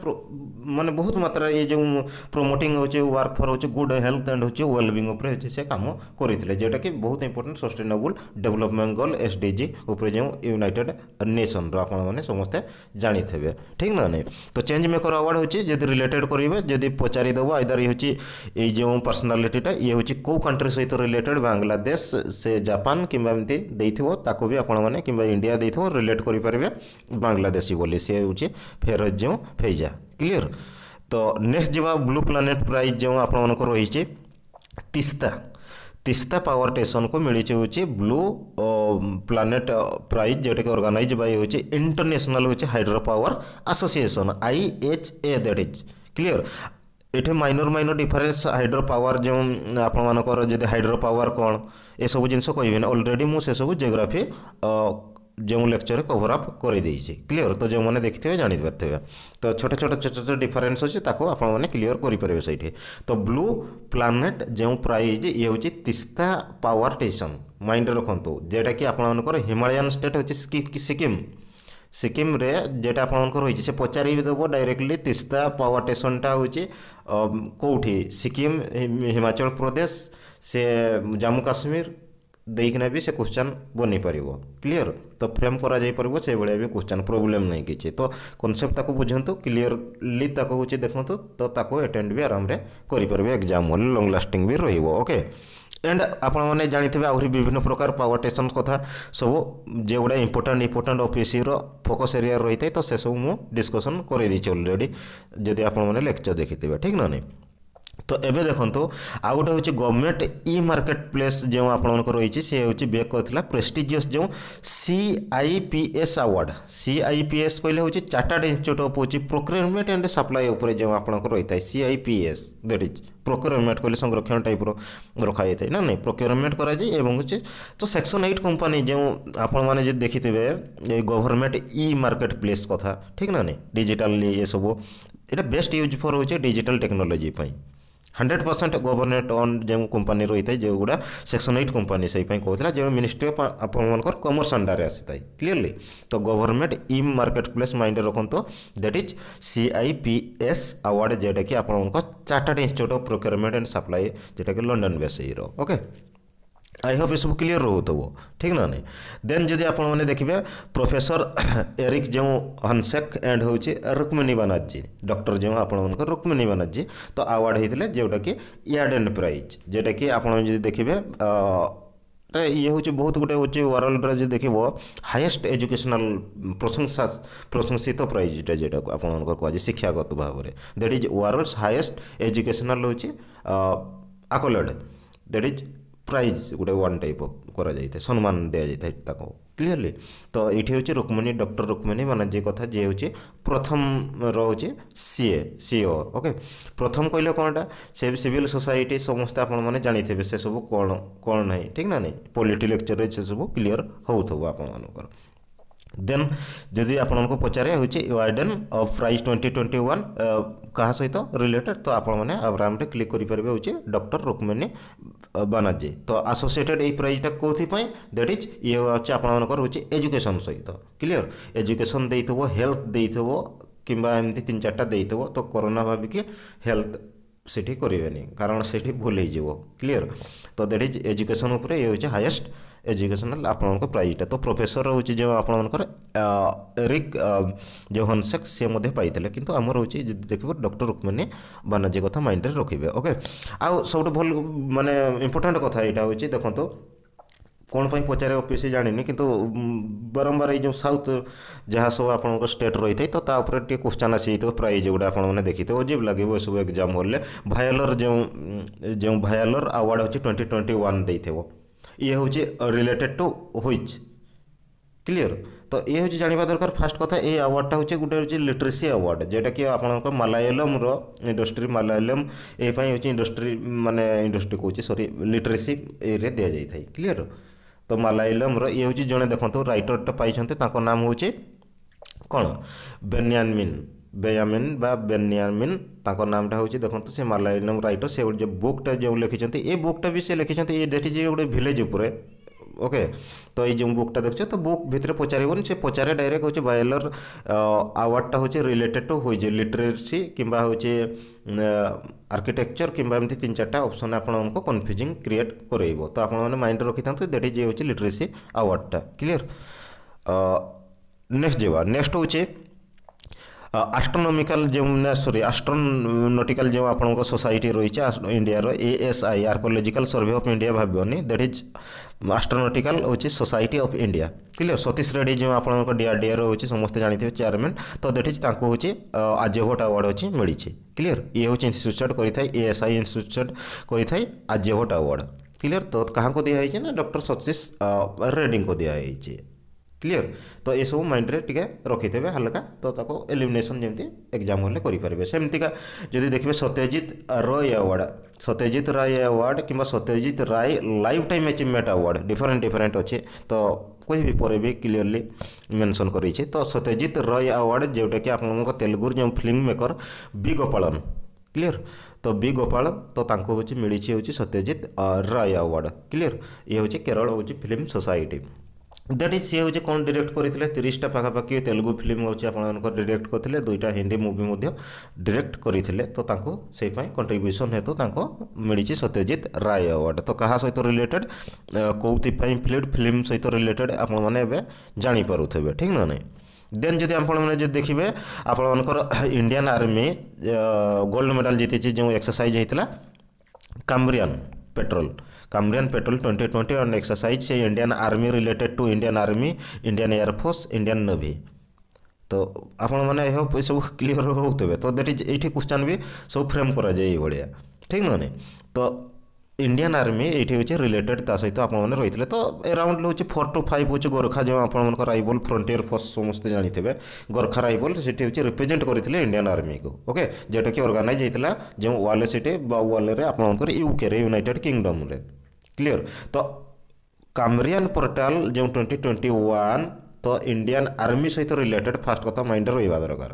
मानते बहुत मात्रा ये जो प्रमोटिंग वर्क फर हो गुड हेल्थ एंड हूँ वेलबिंग से कम करते जोटा कि बहुत important sustainable development goal S D जो यूनिटेड नेसन रे समस्ते जाथे ठीक ना नहीं तो चेंज मेकर अवार्ड हूँ होती रिलेटेड करेंगे जदि पचारिद आईदार ये हूँ ये पर्सनालीटा ये हूँ कौ कंट्री सहित रिलेटेड बांग्लादेश से जापान किमती भी आपने कि इंडिया देव रिलेट करें बांग्लादेश बांग्लादेशी बोली सी हूँ फेर जो फेजा क्लीयर तो नेक्स्ट जवा ब्लू प्लानेट प्राइज जो आपण रही তিস্তা তিস্তা পাওয়ার স্টেশনকে মিছে হচ্ছে ব্লু প্লানেট প্রাইজ যেটাকে অর্গানাইজ বাই হচ্ছে ইন্টারন্যাশনাল হচ্ছে hydro power association I H A that is clear এটি minor minor difference hydro power যে আপনার যদি হাইড্রো পাওয়ার কোণ এসব জিনিস কহবেন অলরেডি মু সেসব জিওগ্রাফি जो लेक्चर कभरअप कर दीजिए क्लीयर तो जो मैंने देखते हैं जानपर थे तो छोट छोट छोट छोट डिफरेन्स अच्छे आपलीयर करेंगे सही तो ब्लू प्लानेट जो प्राइज ये हूँ तीस्ता पावर स्टेसन माइंड रखु जेटा कि आपर हिमालयन स्टेट हूँ सिक्किम सिक्किम्रे जेटा आपर रही पचार डायरेक्टली तीस्ता पावर स्टेसनटा हो कौटी सिक्किम हिमाचल प्रदेश से जम्मू काश्मीर देखना भी से क्वेश्चन बनी पार क्लीयर तो फ्रेम कर क्वेश्चन प्रोब्लेम नहीं किसी तो कनसेप्ट बुझुत क्लीयरली देखु तो एटेड भी आराम करेंगे एक्जाम लंग लास्टिंग भी रोक ओके एंड आपण जानते हैं आहरी विभिन्न प्रकार पावर स्टेसन कथ सब जे गुड़ा important important office focus area रही थे तो सब मुझ डिस्कसन करदे अलरेडी जदि आपचर देखि ठीक ना नहीं তো ଏବେ ଦେଖନ୍ତୁ ଆଉ ଗୋଟେ ହେଉଛି ଗଭର୍ଣ୍ଣମେଣ୍ଟ ଇ ମାର୍କେଟ୍ ପ୍ଲେସ୍ ଯେଉଁ ଆପଣଙ୍କର ରହିଛି ସେ ହେଉଛି ବେକ୍ କରିଥିଲା ପ୍ରେଷ୍ଟିଜିୟସ୍ ଯେଉଁ C I P S award C I P S କହିଲେ ହେଉଛି ଚାର୍ଟାର୍ଡ ଇନଷ୍ଟିଚ୍ୟୁଟ୍ ଅଫ୍ ହେଉଛି ପ୍ରୋକ୍ୟୁରମେଣ୍ଟ ଆଣ୍ଡ ସପ୍ଲାଏ ଉପରେ ଯେଉଁ ଆପଣଙ୍କର ରହିଥାଏ C I P S that is procurement କହିଲେ ସଂରକ୍ଷଣ ଟାଇପ୍ର ରଖାଯାଇଥାଏ ନା ନାହିଁ ପ୍ରୋକ୍ୟୁରମେଣ୍ଟ କରାଯାଏ ଏବଂ ହେଉଛି ତ ସେକ୍ସନ୍ ଏଇଟ୍ କମ୍ପାନୀ ଯେଉଁ ଆପଣମାନେ ଯଦି ଦେଖିଥିବେ ଏ ଗଭର୍ଣ୍ଣମେଣ୍ଟ ଇ ମାର୍କେଟ୍ ପ୍ଲେସ୍ କଥା ଠିକ୍ ନା ନାହିଁ ଡିଜିଟାଲ ଏସବୁ ଏଇଟା ବେଷ୍ଟ ୟୁଜ୍ ଫର୍ ହେଉଛି ଡିଜିଟାଲ ଟେକ୍ନୋଲୋଜି ପାଇଁ हंड्रेड परसेंट गवर्नमेंट अन् जो कंपानी रही है जोगुड़ा सेक्शन एट कंपानी से कहला जो मिनिस्ट्री अफ आपर कमर्स अंडार आसी था क्लीयरली तो government e market place mind रखु that is C I P S award जेटा कि आप chartered institute of procurement and supply जोटा कि London base okay I hope এসব ক্লিয়ার রহুথব ঠিক না নাই দেন যদি আপনার দেখবে প্রফেসর এরিক যে হনসেক এন্ড হচ্ছে রুক্মিণী বানার্জী ডক্টর যে আপনার রুক্মিণী বানার্জী তো আওয়ার্ড হয়েছিল যেটা কি ইয়ার্ডেন প্রাইজ যেটা কি আপনার যদি দেখবে ଇଏ ହେଉଛି ବହୁତ ଗୋଟେ ହେଉଛି ୱାର୍ଲଡ଼ର ଯଦି ଦେଖିବ ହାଏଷ୍ଟ ଏଜୁକେସନାଲ୍ ପ୍ରଶଂସା ପ୍ରଶଂସିତ ପ୍ରାଇଜ୍ଟା ଯେଉଁଟାକୁ ଆପଣଙ୍କର କୁହାଯାଏ ଶିକ୍ଷାଗତ ଭାବରେ that is world's highest educational ହେଉଛି ଆକୋଲଡ଼ ଦ୍ୟାଟ୍ ଇଜ୍ ପ୍ରାଇଜ୍ ଗୋଟେ ୱାନ୍ ଟାଇପ୍ ଅଫ୍ କରାଯାଇଥାଏ ସମ୍ମାନ ଦିଆଯାଇଥାଏ ତାକୁ କ୍ଲିଅରଲି ତ ଏଇଠି ହେଉଛି ରୁକ୍ମିଣୀ ଡକ୍ଟର ରୁକ୍ମିଣୀ ମାନେ ଯେ କଥା ଯିଏ ହେଉଛି ପ୍ରଥମ ରହୁଛି ସିଏ ସିଓ ଓକେ ପ୍ରଥମ କହିଲେ କ'ଣଟା ସେ ସିଭିଲ୍ ସୋସାଇଟି ସମସ୍ତେ ଆପଣମାନେ ଜାଣିଥିବେ ସେସବୁ କ'ଣ କ'ଣ ନାହିଁ ଠିକ୍ ନା ନାହିଁ ପଲିଟି ଲେକ୍ଚରରେ ସେସବୁ କ୍ଲିଅର ହେଉଥିବ ଆପଣମାନଙ୍କର ଦେନ୍ ଯଦି ଆପଣଙ୍କୁ ପଚାରେ ହେଉଛି warden of prize twenty twenty one କାହା ସହିତ ରିଲେଟେଡ଼୍ ତ ଆପଣମାନେ ଆରାମରେ କ୍ଲିକ୍ କରିପାରିବେ ହେଉଛି ଡକ୍ଟର ରୁକ୍ମିଣୀ ବାନାର୍ଜୀ ତ ଆସୋସିଏଟେଡ଼୍ ଏଇ ପ୍ରାଇଜ୍ଟା କେଉଁଥିପାଇଁ ଦ୍ୟାଟ୍ ଇଜ୍ ଇଏ ହେଉଛି ଆପଣମାନଙ୍କର ହେଉଛି ଏଜୁକେସନ୍ ସହିତ କ୍ଲିଅର୍ ଏଜୁକେସନ୍ ଦେଇଥିବ ହେଲ୍ଥ ଦେଇଥିବ କିମ୍ବା ଏମିତି ତିନି ଚାରିଟା ଦେଇଥିବ ତ କରୋନା ଭାବିକି ହେଲ୍ଥ ସେଠି କରିବେନି କାରଣ ସେଠି ଭୁଲ ହେଇଯିବ କ୍ଲିଅର୍ ତ ଦ୍ୟାଟ୍ ଇଜ୍ ଏଜୁକେସନ୍ ଉପରେ ଇଏ ହେଉଛି ହାଏଷ୍ଟ ଏଜୁକେସନାଲ୍ ଆପଣଙ୍କ ପ୍ରାଇଜ୍ଟା ତ ପ୍ରଫେସର ରହୁଛି ଯେଉଁ ଆପଣମାନଙ୍କର ରିକ୍ ଜୋହନସେକ୍ ସିଏ ମଧ୍ୟ ପାଇଥିଲେ କିନ୍ତୁ ଆମର ହେଉଛି ଯଦି ଦେଖିବ ଡକ୍ଟର ରୁକ୍ମିଣୀ ବାନାର୍ଜୀ କଥା ମାଇଣ୍ଡରେ ରଖିବେ ଓକେ ଆଉ ସବୁଠୁ ଭଲ ମାନେ ଇମ୍ପୋର୍ଟାଣ୍ଟ କଥା ଏଇଟା ହେଉଛି ଦେଖନ୍ତୁ କ'ଣ ପାଇଁ ପଚାରେ ଅଫିସ୍ ଜାଣିନି କିନ୍ତୁ ବାରମ୍ବାର ଏଇ ଯେଉଁ ସାଉଥ୍ ଯାହା ସବୁ ଆପଣଙ୍କର ଷ୍ଟେଟ୍ ରହିଥାଏ ତ ତା ଉପରେ ଟିକେ କୋଶ୍ଚିନ୍ ଆସିଯାଇଥିବ ପ୍ରାଇଜ୍ ଗୁଡ଼ା ଆପଣମାନେ ଦେଖିଥିବେ ଅଜୀବ ଲାଗିବ ଏସବୁ ଏକ୍ଜାମ୍ ହଲ୍ରେ ଭାୟାଲର ଯେଉଁ ଯେଉଁ ଭାୟାଲର ଆୱାର୍ଡ଼ ହେଉଛି ଟ୍ୱେଣ୍ଟି ଟ୍ୱେଣ୍ଟି ୱାନ୍ ଦେଇଥିବ ইয়ে হচ্ছে রিলেটেড টু হুইচ ক্লিয়ার তো ইয়ে হচ্ছে জাঁয়া দরকার ফার্স্ট কথা এই আওয়ার্ডটা হচ্ছে গোটে হচ্ছে লিটরেসি আওয়ার্ড যেটাকি আপনার মালায়ালমর ইন্ডস্ট্রি মালায়ালম এইপাই হচ্ছে ইন্ডস্ট্রি মানে ইন্ডস্ট্রি কହୁଛି সরি লিটরেসি ইয়ে দিয়া যাই থাকে ক্লিয়ার তো মালায়ালমর ইয়ে হচ্ছে জনে দেখুন রাইটরটা পাইছেন তাঁর নাম হচ্ছে কোণ বেনিয়ানমিন ବେୟାମିନ୍ ବା ବେନିଆମିନ୍ ତାଙ୍କ ନାମଟା ହେଉଛି ଦେଖନ୍ତୁ ସେ ମାଲାୟଲମ୍ ରାଇଟର୍ ସେ ଗୋଟେ ଯେଉଁ ବୁକ୍ଟା ଯେଉଁ ଲେଖିଛନ୍ତି ଏ ବୁକ୍ଟା ବି ସେ ଲେଖିଛନ୍ତି ଏ ଦେଖିଛି ଗୋଟେ ଭିଲେଜ୍ ଉପରେ ଓକେ ତ ଏଇ ଯେଉଁ ବୁକ୍ଟା ଦେଖୁଛ ତ ବୁକ୍ ଭିତରେ ପଚାରିବନି ସେ ପଚାରେ ଡାଇରେକ୍ଟ ହେଉଛି ବାୟଲର ଆୱାର୍ଡ଼ଟା ହେଉଛି ରିଲେଟେଡ୍ ଟୁ ହୋଇଛି ଲିଟରେସି କିମ୍ବା ହେଉଛି ଆର୍କିଟେକ୍ଚର କିମ୍ବା ଏମିତି ତିନି ଚାରିଟା ଅପସନ୍ ଆପଣଙ୍କୁ କନଫ୍ୟୁଜିଂ କ୍ରିଏଟ୍ କରେଇବ ତ ଆପଣମାନେ ମାଇଣ୍ଡରେ ରଖିଥାନ୍ତୁ ଦେଟ୍ ଇଜ୍ ହେଉଛି ଲିଟରେସି ଆୱାର୍ଡ଼ଟା କ୍ଲିଅର ନେକ୍ସଟ ଯିବା ନେକ୍ସଟ ହେଉଛି ଆଷ୍ଟ୍ରୋନମିକାଲ ଯେଉଁ ସରି ଆଷ୍ଟ୍ରୋନଟିକାଲ ଯେଉଁ ଆପଣଙ୍କ ସୋସାଇଟି ରହିଛି ଇଣ୍ଡିଆର A S I archaeological survey of India ଭାବିବନି ଦ୍ୟାଟ୍ ଇଜ୍ ଆଷ୍ଟ୍ରୋନଟିକାଲ ହେଉଛି society of India clear Satish Reddy ଯେଉଁ ଆପଣଙ୍କ ଡିଆର୍ଡିଏର ହେଉଛି ସମସ୍ତେ ଜାଣିଥିବେ ଚେୟାରମ୍ୟାନ୍ ତ ଦ୍ୟାଟ୍ ଇଜ୍ ତାଙ୍କୁ ହେଉଛି ଆର୍ଯ୍ୟଭଟ୍ଟ ଆୱାର୍ଡ଼ ହେଉଛି ମିଳିଛି କ୍ଲିୟର ଇଏ ହେଉଛି ଇନ୍ଷ୍ଟିଚ୍ୟୁଟ୍ କରିଥାଏ ଏ ଏସ୍ ଆଇ ଇନ୍ଷ୍ଟିଚ୍ୟୁଟ୍ କରିଥାଏ ଆର୍ଯ୍ୟଭଟ୍ଟ ଆୱାର୍ଡ଼ କ୍ଲିୟର ତ କାହାକୁ ଦିଆହେଇଛି ନା ଡକ୍ଟର ସତୀଶ ରେଡ୍ଡିଙ୍କୁ ଦିଆହେଇଛି क्लीयर तो यह सब माइंड में टी रखिदेवे हालाका तो ताको एलिमिनेशन जमी एक्जाम हमें करमिका जी देखिए सत्यजित रय अवार्ड सत्यजित राय अवार्ड कि Satyajit Ray life time achievement award different different अच्छे तो कोई भी पर भी क्लीयरली मेनसन कर तो सत्यजित रय अवार्ड जोटा कि आपलुगुर जो film maker B Gopalan clear तो बी गोपाल तो मिली हूँ सत्यजित रय अवार्ड क्लीयर ये हूँ केरल हूँ फिल्म सोसाइटी ଦ୍ୟାଟ୍ ଇଜ୍ ସିଏ ହେଉଛି କ'ଣ ଡିରେକ୍ଟ କରିଥିଲେ ତିରିଶଟା ପାଖାପାଖି ତେଲୁଗୁ ଫିଲ୍ମ ହେଉଛି ଆପଣମାନଙ୍କର ଡିରେକ୍ଟ କରିଥିଲେ ଦୁଇଟା ହିନ୍ଦୀ ମୁଭି ମଧ୍ୟ ଡିରେକ୍ଟ କରିଥିଲେ ତ ତାଙ୍କୁ ସେଇ ପାଇଁ କଣ୍ଟ୍ରିବ୍ୟୁସନ୍ ହେତୁ ତାଙ୍କୁ ମିଳିଛି ସତ୍ୟଜିତ ରାୟ ଆୱାର୍ଡ଼ ତ କାହା ସହିତ ରିଲେଟେଡ଼୍ କେଉଁଥିପାଇଁ ଫିଲ୍ମ ସହିତ ରିଲେଟେଡ଼୍ ଆପଣମାନେ ଏବେ ଜାଣିପାରୁଥିବେ ଠିକ୍ ନା ନାହିଁ ଦେନ୍ ଯଦି ଆପଣମାନେ ଯଦି ଦେଖିବେ ଆପଣମାନଙ୍କର ଇଣ୍ଡିଆନ୍ ଆର୍ମି ଗୋଲ୍ଡ ମେଡ଼ାଲ୍ ଜିତିଛି ଯେଉଁ ଏକ୍ସରସାଇଜ୍ ହେଇଥିଲା Cambrian patrol Cambrian patrol 2020 on exercise Indian army related to Indian army Indian air force Indian navy तो आपने सब क्लीयर होते तो दैट इज ये क्वेश्चन भी सब फ्रेम कर ठीक मैंने तो ইন্ডিয়ান আর্মি এইটি হচ্ছে রিলেটেড তা সহ আপনার রয়েছে তো এরাউন্ড হচ্ছে ফোর টু ফাইভ হচ্ছে গোর্খা যে আপনার রাইবল ফ্রন্টিয়ার ফোর্স সমস্ত জাঁথে গোর্খা রাইবল সেটি হচ্ছে রিপ্রেজেন্ট করে ইন্ডিয়ান আর্মি কু ওকে যেটা কি অর্গানাইজ হয়েছিল যে ওয়ালে সেটি বা ওয়ালে আপনার ইউকে ইউনাইটেড কিংডম রে ক্লিয়ার তো কামরিয়ান পোর্টাল যে টোয়েন্টি টোয়েন্টি ওয়ান তো ইন্ডিয়ান আর্মি সহ রিলেটেড ফার্স্ট কথা মাইন্ডে রহবা দরকার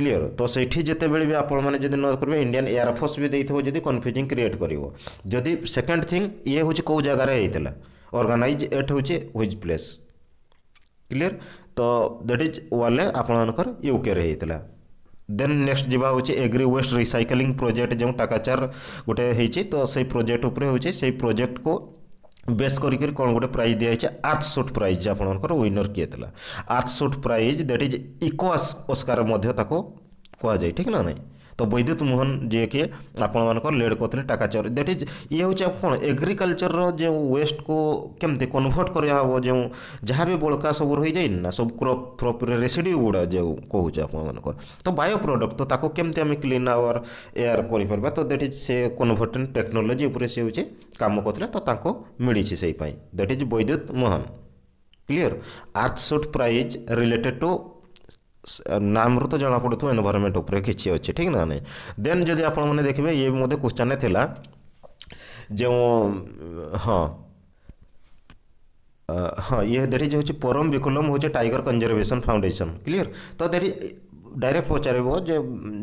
क्लीयर तो सही जिते भी आपड़ी न करेंगे इंडियान एयरफोर्स भी देखिए कन्फ्यूजिंग क्रिएट करी सेकेंड थिंग ये हूँ कौ जगार होता अर्गानाइज एट हूँ ह्विज प्लेस क्लीयर तो दैट इज वाले आपर युके होता देन नेक्स्ट जावा हूँ एग्री वेस्ट रिसाइकलींग प्रोजेक्ट जो टाकाचार गोटे तो से प्रोजेक्ट उपरे हो प्रोजेक्ट को বেস করি কোণ গোটে প্রাইজ দিয়েছে আর্থসুট প্রাইজ আপনার উইনর কি লা Earthshot prize that is eco Oscar মধ্যে তাকে কুহযায় ঠিক না নাই তো বৈদ্যুত মোহন যিয়েকি ଆପଣମାନଙ୍କର ଲେଡ୍ କହୁଥିଲେ ଟାକା ଚୋରି ଦ୍ୟାଟ୍ ଇଜ୍ ଇଏ ହେଉଛି କ'ଣ ଏଗ୍ରିକଲଚରର ଯେଉଁ ୱେଷ୍ଟକୁ କେମିତି କନଭର୍ଟ କରାହେବ ଯେଉଁ ଯାହା ବି ବଳକା ସବୁ ରହିଯାଇନି ନା ସବୁ କ୍ରପ୍ ଫ୍ରପ୍ରେ ରେସିଡ଼ିଓ ଗୁଡ଼ା ଯେଉଁ କହୁଛି ଆପଣମାନଙ୍କର ତ ବାୟୋ ପ୍ରଡ଼କ୍ଟ ତ ତାକୁ କେମିତି ଆମେ କ୍ଲିନ୍ ଆୱାର ଏୟାର କରିପାରିବା ତ ଦ୍ୟାଟ୍ ଇଜ୍ ସେ କନଭର୍ଟେଣ୍ଟ ଟେକ୍ନୋଲୋଜି ଉପରେ ସେ ହେଉଛି କାମ କରୁଥିଲେ ତ ତାଙ୍କୁ ମିଳିଛି ସେଇପାଇଁ that is Vidyut Mohan clear Earthshot prize related to नाम तो जना पड़ पड़ू एनभरमेंट उपर कि अच्छे ठीक ना नहीं देखिए आप देखिए ये भी क्वेश्चन थी जो हाँ हाँ ये देखे हूँ परम विकुलम हो टाइगर कंजर्वेशन फाउंडेसन क्लीयर तो देखे डायरेक्ट पचार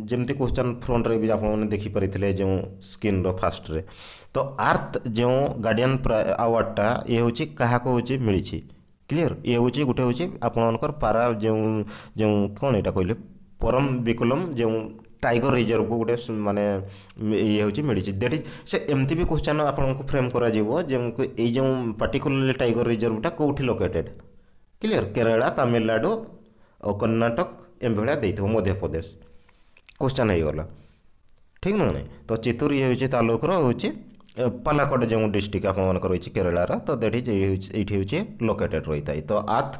जमती क्वेश्चन फ्रंट रे भी आप देखिपारी जो स्किन रे तो आर्थ जो गार्डियन अवार्डटा ये हूँ क्या कहूँ मिली କ୍ଲିଅର ଇଏ ହେଉଛି ଗୋଟେ ହେଉଛି ଆପଣମାନଙ୍କର ପାରା ଯେଉଁ ଯେଉଁ କ'ଣ ଏଇଟା କହିଲେ ପରମ ବିକୁଲମ୍ ଯେଉଁ ଟାଇଗର ରିଜର୍ଭକୁ ଗୋଟେ ମାନେ ଇଏ ହେଉଛି ମିଳିଛି ଦେଟ୍ ଇଜ୍ ସେ ଏମିତି ବି କ୍ୱେଶ୍ଚନ୍ ଆପଣଙ୍କୁ ଫ୍ରେମ୍ କରାଯିବ ଯେଉଁ ଏଇ ଯେଉଁ ପାର୍ଟିକୁଲାରଲି ଟାଇଗର ରିଜର୍ଭଟା କେଉଁଠି ଲୋକେଟେଡ଼୍ କ୍ଲିଅର କେରଳ ତାମିଲନାଡ଼ୁ ଆଉ କର୍ଣ୍ଣାଟକ ଏଭଳିଆ ଦେଇଥିବ ମଧ୍ୟପ୍ରଦେଶ କ୍ୱେଶ୍ଚନ୍ ହେଇଗଲା ଠିକ୍ ନୁହେଁ ତ ଚିତୁର ଇଏ ହେଉଛି ତାଲୁକର ହେଉଛି ପାଲାକଡ଼ ଯେଉଁ ଡିଷ୍ଟ୍ରିକ୍ଟ ଆପଣମାନଙ୍କର ରହିଛି କେରଳାର ତ ଏଠି ଏଇଠି ହେଉଛି ଲୋକେଟେଡ଼୍ ରହିଥାଏ ତ ଆଥ୍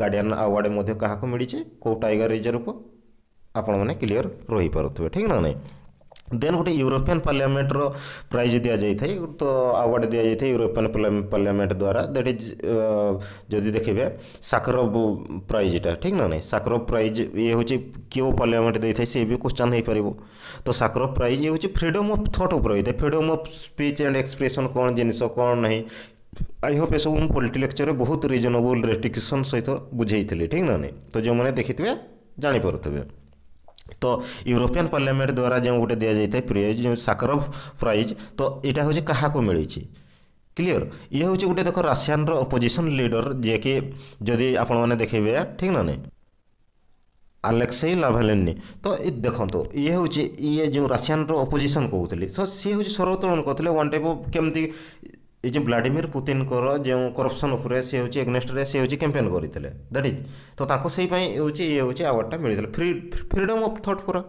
ଗାର୍ଡ଼ିଆନ୍ ଆୱାର୍ଡ଼ ମଧ୍ୟ କାହାକୁ ମିଳିଛି କେଉଁ ଟାଇଗର ରିଜର୍ଭକୁ ଆପଣମାନେ କ୍ଲିଅର୍ ରହିପାରୁଥିବେ ଠିକ୍ ନା ନାହିଁ देन गोटे यूरोपियान पार्लियामेंटर प्राइज दि जाए तो आवार्ड दि जाए यूरोपियान पार्लियामेंट द्वारा दैट इज जदि देखिए साकरव प्राइजा ठीक ना नहीं साकरव प्राइज ये हूँ क्यों पार्लियामेंट दे था सी भी क्वेश्चन हो पार तो साकरव प्राइज ये हूँ फ्रीडम अफ थट उपये freedom of speech and expression कौन जिनस कौन ना आई होप सब मुझे पोलिटी लेक्चर में बहुत रिजनेबुल रेस्ट्रिक्सन सहित बुझे थी ठीक ना नहीं तो जो मैंने देखिथे जापे ତ ୟୁରୋପିଆନ୍ ପାର୍ଲାମେଣ୍ଟ ଦ୍ୱାରା ଯେଉଁ ଗୋଟେ ଦିଆଯାଇଥାଏ ପ୍ରାଇଜ୍ ଯେଉଁ ସାକରଭ ପ୍ରାଇଜ୍ ତ ଏଇଟା ହେଉଛି କାହାକୁ ମିଳିଛି କ୍ଲିଅର୍ ଇଏ ହେଉଛି ଗୋଟେ ଦେଖ ରାସିଆନର ଅପୋଜିସନ୍ ଲିଡର୍ ଯିଏକି ଯଦି ଆପଣମାନେ ଦେଖିବେ ଠିକ୍ ନା ନାହିଁ ଆଲେକ୍ସେଇ ଲାଭାଲେନି ତ ଏ ଦେଖନ୍ତୁ ଇଏ ହେଉଛି ଇଏ ଯେଉଁ ରାସିଆନର ଅପୋଜିସନ୍ କହୁଥିଲି ତ ସିଏ ହେଉଛି ସରବତୋଳନ କରୁଥିଲେ ୱାନ୍ ଟାଇପ୍ ଅଫ୍ କେମିତି এই যে ভ্লাডিমির পুতিনকর যে করপশন উপরে সে হচ্ছে এগনেস্টরে সে হচ্ছে ক্যাম্পেন করে দ্যাট ইজ তো তাঁকু সেইপাই হচ্ছে ইয়ে হচ্ছে আওয়ার্ডটা মিলে ফ্রি ফ্রিডম অফ থট পুরা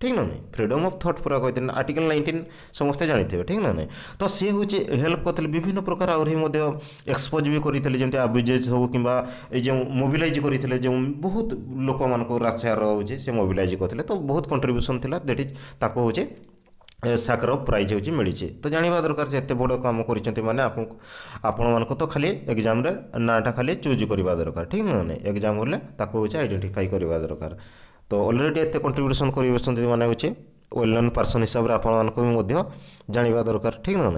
ঠিক না নাই ফ্রিডম অফ থট পুরা কে আর্টিকল নাইনটিন সমস্ত জাঁথে ঠিক না নাই তো সে হচ্ছে হেল্প করলে বিভিন্ন প্রকার আহরি এক্সপোজ বি করে যেমন আবুজেজ হোক কিংবা এই যে মোবিলাইজ করে যে বহুত লোক মানুষ রাস্তার হচ্ছে সে মোবিলাইজ করলে তো বহুত কন্ট্রিবিউশন লা দ্যাট ইজ তাকে হচ্ছে ଶାଖର ପ୍ରାଇଜ୍ ହେଉଛି ମିଳିଛି ତ ଜାଣିବା ଦରକାର ଯେ ଏତେ ବଡ଼ କାମ କରିଛନ୍ତି ମାନେ ଆପଣଙ୍କୁ ଆପଣମାନଙ୍କୁ ତ ଖାଲି ଏକ୍ଜାମ୍ରେ ନାଁଟା ଖାଲି ଚୁଜ୍ କରିବା ଦରକାର ଠିକ୍ ନୁହେଁ ନାହିଁ ଏକ୍ଜାମ୍ ହେଲେ ତାକୁ ହେଉଛି ଆଇଡେଣ୍ଟିଫାଇ କରିବା ଦରକାର ତ ଅଲରେଡ଼ି ଏତେ କଣ୍ଟ୍ରିବ୍ୟୁସନ୍ କରିବଛନ୍ତି ମାନେ ହେଉଛି ওয়েল নন পার্সন হিসাবে আপনার মধ্যে জাঁয়া দরকার ঠিক না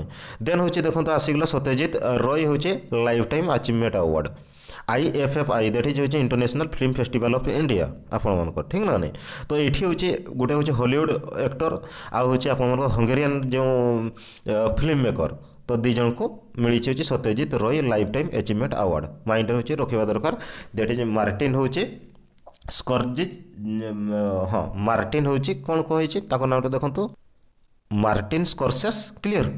দেন হচ্ছে দেখুন আসিগল সত্যজিৎ রয় হচ্ছে life time achievement award IFFI that is হচ্ছে international film festival of India ଆପଣମାନଙ୍କର ଠିକ୍ ନା ନାହିଁ ତ ଏଠି ହେଉଛି ଗୋଟେ ହେଉଛି ହଲିଉଡ଼ ଆକ୍ଟର ଆଉ ହେଉଛି ଆପଣମାନଙ୍କ ହଙ୍ଗେରିଆନ୍ ଯେଉଁ ଫିଲ୍ମ ମେକର୍ ତ ଦୁଇ ଜଣଙ୍କୁ ମିଳିଛି ହେଉଛି Satyajit Ray life time achievement award ମାଇଣ୍ଡରେ ହେଉଛି ରଖିବା ଦରକାର ଦ୍ୟାଟ୍ ଇଜ୍ ମାର୍ଟିନ୍ ହେଉଛି ସ୍କର୍ଜିଜ୍ ହଁ ମାର୍ଟିନ୍ ହେଉଛି କ'ଣ କହିଛି ତାଙ୍କ ନାଁଟା ଦେଖନ୍ତୁ ମାର୍ଟିନ୍ ସ୍କର୍ସେସ୍ କ୍ଲିଅର୍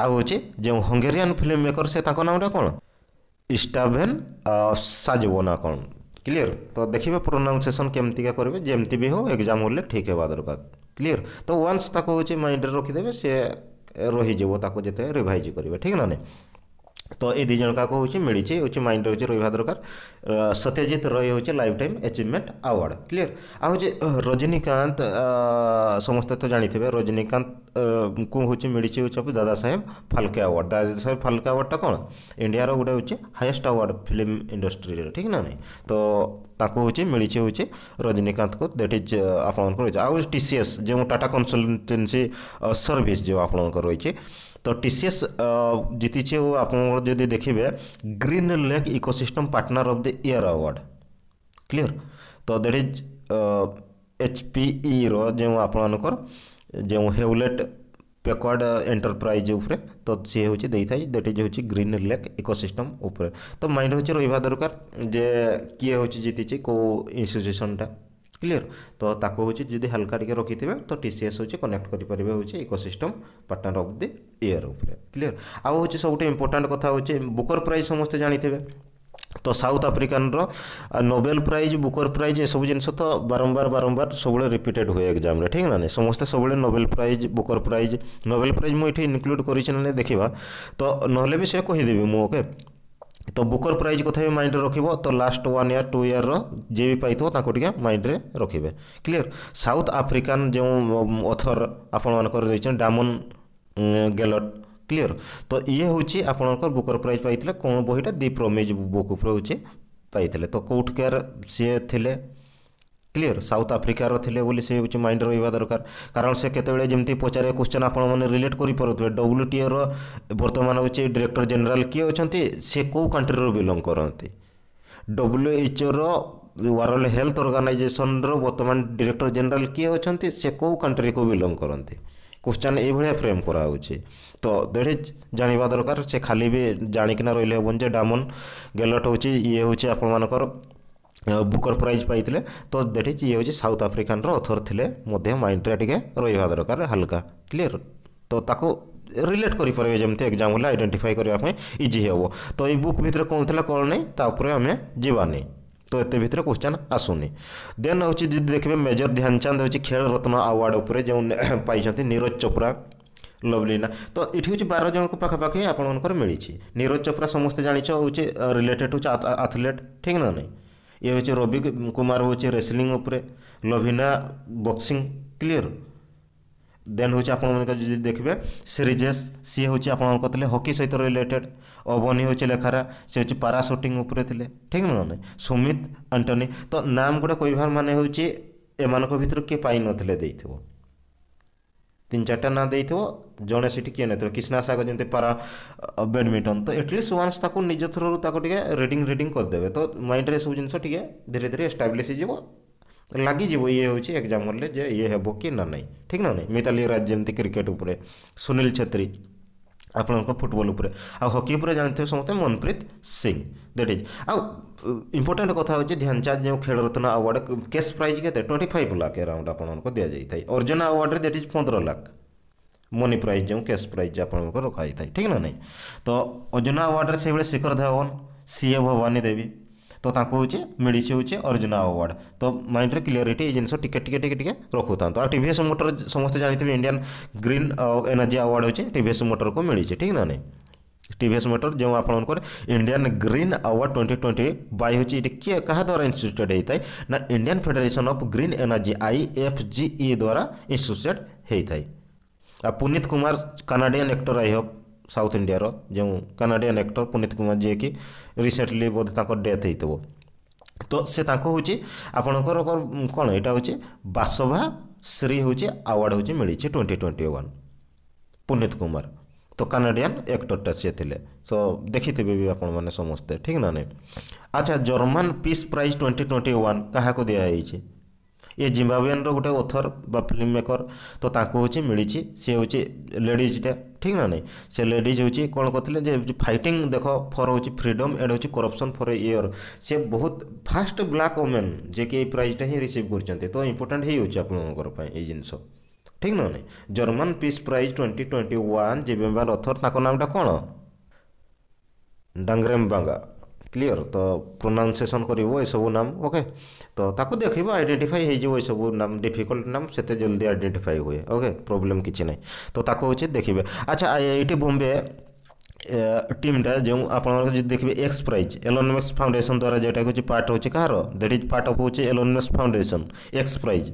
ଆଉ ହେଉଛି ଯେଉଁ ହଙ୍ଗେରିଆନ୍ ଫିଲ୍ମ ମେକର୍ ସେ ତାଙ୍କ ନାଁଟା କ'ଣ स्टाभेन uh, साजबोना कौन क्लीयर तो देखिए प्रोनाउनसीएसन केमतिका करेंगे जमती भी हो एग्जाम हो ठीक है दरकार क्लीयर तो वान्स ताको हूँ माइंड रखिदेवे सी रही रहीजे जिते रिभाइज करेंगे ठीक ना ତ ଏଇ ଦୁଇ ଜଣ କାହାକୁ ହେଉଛି ମିଳିଛି ହେଉଛି ମାଇଣ୍ଡ ହେଉଛି ରହିବା ଦରକାର ସତ୍ୟଜିତ ରୟ ହେଉଛି life time achievement award clear ଆଉ ହେଉଛି ରଜନୀକାନ୍ତ ସମସ୍ତେ ତ ଜାଣିଥିବେ ରଜନୀକାନ୍ତଙ୍କୁ ହେଉଛି ମିଳିଛି ହେଉଛି ଦାଦା ସାହେବ ଫାଲକେ ଆୱାର୍ଡ଼ ଦାଦା ସାହେବ ଫାଲକେ ଆୱାର୍ଡ଼ଟା କ'ଣ ଇଣ୍ଡିଆର ଗୋଟେ ହେଉଛି ହାଏଷ୍ଟ ଆୱାର୍ଡ଼ ଫିଲ୍ମ ଇଣ୍ଡଷ୍ଟ୍ରିରେ ଠିକ୍ ନା ନାହିଁ ତ ତାକୁ ହେଉଛି ମିଳିଛି ହେଉଛି ରଜନୀକାନ୍ତକୁ ଦେଟ୍ ଇଜ୍ ଆପଣଙ୍କର ରହିଛି ଆଉ ଟି ସି ଏସ୍ ଯେଉଁ ଟାଟା କନସଲଟେନ୍ସି ସର୍ଭିସ୍ ଯେଉଁ ଆପଣଙ୍କର ରହିଛି तो टीसीएस जीति आपड़ी देखिए green lake eco system partner of the year award clear तो दैट इज एचपीई रो आप जो हेवलेट पेकवर्ड एंटरप्राइज उपरे तो सी हूँ दे था दैट इज हूँ ग्रीन लेक इको सिस्टम उपरे तो माइंड हूँ रही दरकार जे किए हूँ जीति कौ इन्यूशनटा क्लीयर तो जी हालाका टी रखिथे तो टीसीएस हूँ कनेक्ट करेंगे हूँ ecosystem partner of the year उपरे क्लीयर आउ हूँ सब इम्पोर्टाट क्या हूँ बुकर प्राइज समस्त जानते हैं तो South African Nobel prize Booker prize ये सब जिनस तो बारंबार बारंबार सब रिपीटेड हुए एग्जाम रे ठीक ना नहीं समस्ते सब Nobel prize Booker prize Nobel prize मुझे इनक्लूड कर देखा तो ना भी सी मुके ତ ବୁକର୍ ପ୍ରାଇଜ୍ କଥା ବି ମାଇଣ୍ଡରେ ରଖିବ ତ ଲାଷ୍ଟ ୱାନ୍ ଇୟର୍ ଟୁ ଇୟର୍ର ଯିଏ ବି ପାଇଥିବ ତାଙ୍କୁ ଟିକେ ମାଇଣ୍ଡରେ ରଖିବେ କ୍ଲିଅର୍ ସାଉଥ୍ ଆଫ୍ରିକାନ୍ ଯେଉଁ ଅଥର୍ ଆପଣମାନଙ୍କର ରହିଛନ୍ତି ଡାମୁନ୍ ଗେଲଟ୍ କ୍ଲିଅର୍ ତ ଇଏ ହେଉଛି ଆପଣଙ୍କର ବୁକର୍ ପ୍ରାଇଜ୍ ପାଇଥିଲେ କ'ଣ ବହିଟା ଦି ପ୍ରମେଜ୍ ବୁକ୍ ଉପରେ ହେଉଛି ପାଇଥିଲେ ତ କେଉଁଠିକାର ସିଏ ଥିଲେ କ୍ଲିଅର ସାଉଥ୍ ଆଫ୍ରିକାର ଥିଲେ ବୋଲି ସେ ହେଉଛି ମାଇଣ୍ଡ ରହିବା ଦରକାର କାରଣ ସେ କେତେବେଳେ ଯେମିତି ପଚାରେ କ୍ୱେଶ୍ଚନ୍ ଆପଣମାନେ ରିଲେଟ୍ କରିପାରୁଥିବେ ଡବ୍ଲ୍ୟୁଟିଓର ବର୍ତ୍ତମାନ ହେଉଛି ଡିରେକ୍ଟର ଜେନେରାଲ୍ କିଏ ଅଛନ୍ତି ସେ କେଉଁ କଣ୍ଟ୍ରିରୁ ବିଲଙ୍ଗ କରନ୍ତି ଡବ୍ଲ୍ୟୁଏଚ୍ଓର ୱାର୍ଲଡ ହେଲ୍ଥ ଅର୍ଗାନାଇଜେସନ୍ର ବର୍ତ୍ତମାନ ଡିରେକ୍ଟର ଜେନେରାଲ୍ କିଏ ଅଛନ୍ତି ସେ କେଉଁ କଣ୍ଟ୍ରିକୁ ବିଲଙ୍ଗ କରନ୍ତି କ୍ୱେଶ୍ଚନ୍ ଏଇଭଳିଆ ଫ୍ରେମ୍ କରାହେଉଛି ତ ଦେଢ଼ ଜାଣିବା ଦରକାର ସେ ଖାଲି ବି ଜାଣିକିନା ରହିଲେ ହେବନି ଯେ ଡାମନ ଗେଲଟ ହେଉଛି ଇଏ ହେଉଛି ଆପଣମାନଙ୍କର ବୁକର ପ୍ରାଇଜ୍ ପାଇଥିଲେ ତ ଦେଟ୍ ଇଜ୍ ଇଏ ହେଉଛି ସାଉଥ୍ ଆଫ୍ରିକାନର ଅଥର ଥିଲେ ମଧ୍ୟ ମାଇଣ୍ଡଟା ଟିକେ ରହିବା ଦରକାର ହାଲକା କ୍ଲିଅର୍ ତ ତାକୁ ରିଲେଟ୍ କରିପାରିବେ ଯେମିତି ଏକ୍ଜାମ୍ ହେଲେ ଆଇଡେଣ୍ଟିଫାଏ କରିବା ପାଇଁ ଇଜି ହେବ ତ ଏଇ ବୁକ୍ ଭିତରେ କ'ଣ ଥିଲା କ'ଣ ନାହିଁ ତାପରେ ଆମେ ଯିବାନି ତ ଏତେ ଭିତରେ କ୍ୱେଶ୍ଚନ୍ ଆସୁନି ଦେନ୍ ହେଉଛି ଯଦି ଦେଖିବେ ମେଜର ଧ୍ୟାନଚାନ୍ଦ ହେଉଛି ଖେଳ ରତ୍ନ ଆୱାର୍ଡ଼ ଉପରେ ଯେଉଁ ପାଇଛନ୍ତି ନିରଜ ଚୋପ୍ରା ଲଭଲିନା ତ ଏଠି ହେଉଛି ବାର ଜଣଙ୍କ ପାଖାପାଖି ଆପଣମାନଙ୍କର ମିଳିଛି ନିରଜ ଚୋପ୍ରା ସମସ୍ତେ ଜାଣିଛ ହେଉଛି ରିଲେଟେଡ୍ ହେଉଛି ଆଥଲେଟ୍ ଠିକ୍ ନା ନାହିଁ ଇଏ ହେଉଛି ରବି କୁମାର ହେଉଛି ରେସଲିଂ ଉପରେ ଲଭିନା ବକ୍ସିଂ କ୍ଲିଅର୍ ଦେନ୍ ହେଉଛି ଆପଣମାନଙ୍କ ଯଦି ଦେଖିବେ ସିରିଜେସ୍ ସିଏ ହେଉଛି ଆପଣଙ୍କ ଥିଲେ ହକି ସହିତ ରିଲେଟେଡ଼ ଅବନୀ ହେଉଛି ଲେଖାରା ସେ ହେଉଛି ପାରା ସୁଟିଂ ଉପରେ ଥିଲେ ଠିକ୍ ନୁହଁ ନାହିଁ ସୁମିତ ଆଣ୍ଟୋନି ତ ନାମ ଗୁଡ଼ା କହିବାର ମାନେ ହେଉଛି ଏମାନଙ୍କ ଭିତରୁ କିଏ ପାଇନଥିଲେ ଦେଇଥିବ ତିନି ଚାରିଟା ନାଁ ଦେଇଥିବ ଜଣେ ସେଠି କିଏ ନେଇଥିବ କିଷ୍ଣା ଶାଗ ଯେମିତି ପାରା ବ୍ୟାଡ଼ମିଣ୍ଟନ୍ ତ ଏଟଲିଷ୍ଟ ୱାନ୍ସ ତାକୁ ନିଜ ଥ୍ରୋରୁ ତାକୁ ଟିକେ ରିଡ଼ିଂ ରିଡ଼ିଂ କରିଦେବେ ତ ମାଇଣ୍ଡରେ ଏସବୁ ଜିନିଷ ଟିକେ ଧୀରେ ଧୀରେ ଏଷ୍ଟାବ୍ଲିଶ ହେଇଯିବ ଲାଗିଯିବ ଇଏ ହେଉଛି ଏକ୍ଜାମ୍ ହଲ୍ରେ ଯେ ଇଏ ହେବ କି ନା ନାହିଁ ଠିକ୍ ନା ନାହିଁ ମିତାଲି ରାଜ ଯେମିତି କ୍ରିକେଟ୍ ଉପରେ ସୁନୀଲ ଛେତ୍ରୀ ଆପଣଙ୍କ ଫୁଟବଲ୍ ଉପରେ ଆଉ ହକି ଉପରେ ଜାଣିଥିବେ ସମସ୍ତେ ମନପ୍ରୀତ ସିଂ ଦେଟ୍ ଇଜ୍ ଆଉ ଇମ୍ପୋର୍ଟାଣ୍ଟ କଥା ହେଉଛି ଧ୍ୟାନଚାନ୍ଦ ଯେଉଁ ଖେଳରତ୍ନ ଆୱାର୍ଡ଼ କେସ୍ ପ୍ରାଇଜ୍ କେତେ ଟ୍ୱେଣ୍ଟି ଫାଇଭ୍ ଲାଖ୍ ଏରାଉଣ୍ଡ ଆପଣଙ୍କୁ ଦିଆଯାଇଥାଏ ଅର୍ଜୁନ ଆୱାର୍ଡ଼ରେ ଦେଟ୍ ଇଜ୍ ପନ୍ଦର ଲାଖ୍ ମନି ପ୍ରାଇଜ୍ ଯେଉଁ କେସ୍ ପ୍ରାଇଜ୍ ଆପଣଙ୍କୁ ରଖାଯାଇଥାଏ ଠିକ୍ ନା ନାହିଁ ତ ଅର୍ଜୁନ ଆୱାର୍ଡ଼ରେ ସେଇଭଳି ଶିଖର ଧାୱନ ସିଏ ଭବାନୀ ଦେବୀ तो हूँ मिली हूँ अर्जुना अवार्ड तो माइंड क्लीअरीटी ये जिन टिके टिके टिके आ टीएस मोटर समस्त जानते हैं इंडियान ग्रीन एनर्जी अवार्ड हो टीएस मोटर को मिली ठीक ना नहीं टीएस मोटर जो आपर Indian green award twenty twenty बै हूँ ये किए क्या द्वारा इन्यूटेड होता है ना Indian federation of green energy I F G E द्वारा इन्यूटेड होता है Puneeth Kumar Canadian actor I hope South ଇଣ୍ଡିଆର ଯେଉଁ କାନାଡ଼ିଆନ୍ ଆକ୍ଟର ପୁନୀତ କୁମାର ଯିଏକି ରିସେଣ୍ଟଲି ବୋଧେ ତାଙ୍କର ଡେଥ୍ ହେଇଥିବ ତ ସେ ତାଙ୍କୁ ହେଉଛି ଆପଣଙ୍କର କ'ଣ ଏଇଟା ହେଉଛି ବାସଭା ଶ୍ରୀ ହେଉଛି ଆୱାର୍ଡ଼ ହେଉଛି ମିଳିଛି twenty twenty one Puneeth Kumar ତ କାନାଡ଼ିଆନ୍ ଆକ୍ଟରଟା ସିଏ ଥିଲେ ତ ଦେଖିଥିବେ ବି ଆପଣମାନେ ସମସ୍ତେ ଠିକ୍ ନା ନାହିଁ ଆଚ୍ଛା German peace prize twenty twenty one କାହାକୁ ଦିଆଯାଇଛି ଇଏ ଜିମ୍ବାୱିଆନର ଗୋଟେ ଓଥର ବା ଫିଲ୍ମ ମେକର ତ ତାଙ୍କୁ ହେଉଛି ମିଳିଛି ସିଏ ହେଉଛି ଲେଡ଼ିଜ୍ଟା ଠିକ୍ ନା ନାହିଁ ସେ ଲେଡ଼ିଜ୍ ହେଉଛି କ'ଣ କରିଥିଲେ ଯେ ଫାଇଟିଂ ଦେଖ ଫର୍ ହେଉଛି ଫ୍ରିଡ଼ମ୍ ଏଣ୍ଡ ହେଉଛି କରପ୍ସନ୍ ଫର୍ ଏ ଇୟର୍ ସେ ବହୁତ ଫାଷ୍ଟ ବ୍ଲାକ୍ ଓମେନ୍ ଯିଏକି ଏଇ ପ୍ରାଇଜ୍ଟା ହିଁ ରିସିଭ୍ କରିଛନ୍ତି ତ ଇମ୍ପୋର୍ଟାଣ୍ଟ ହେଇଯାଉଛି ଆପଣଙ୍କର ପାଇଁ ଏଇ ଜିନିଷ ଠିକ୍ ନା ନାହିଁ German peace prize twenty twenty one ଜିବେମ୍ବାର ଅଥର ତାଙ୍କ ନାମଟା କ'ଣ ଡାଙ୍ଗରେମ୍ବାଙ୍ଗା क्लीअर तो प्रोनाउनसीएसन कर सब नाम ओके तो ताको देख आइडेंटिफाई हो सब नाम डिफिकल्ट नाम से जल्दी आईडेटिफाई हुए ओके प्रोब्लेम किसी ना तो ताको हूँ देखिए अच्छा ये बम्बे टीमटा जो आप देखिए एक्स प्राइज एलोनमेक्स फाउंडेसन द्वारा जोटा हूँ पार्ट हूँ कहार दैट इज पार्ट अफ हूँ Elon Musk foundation X prize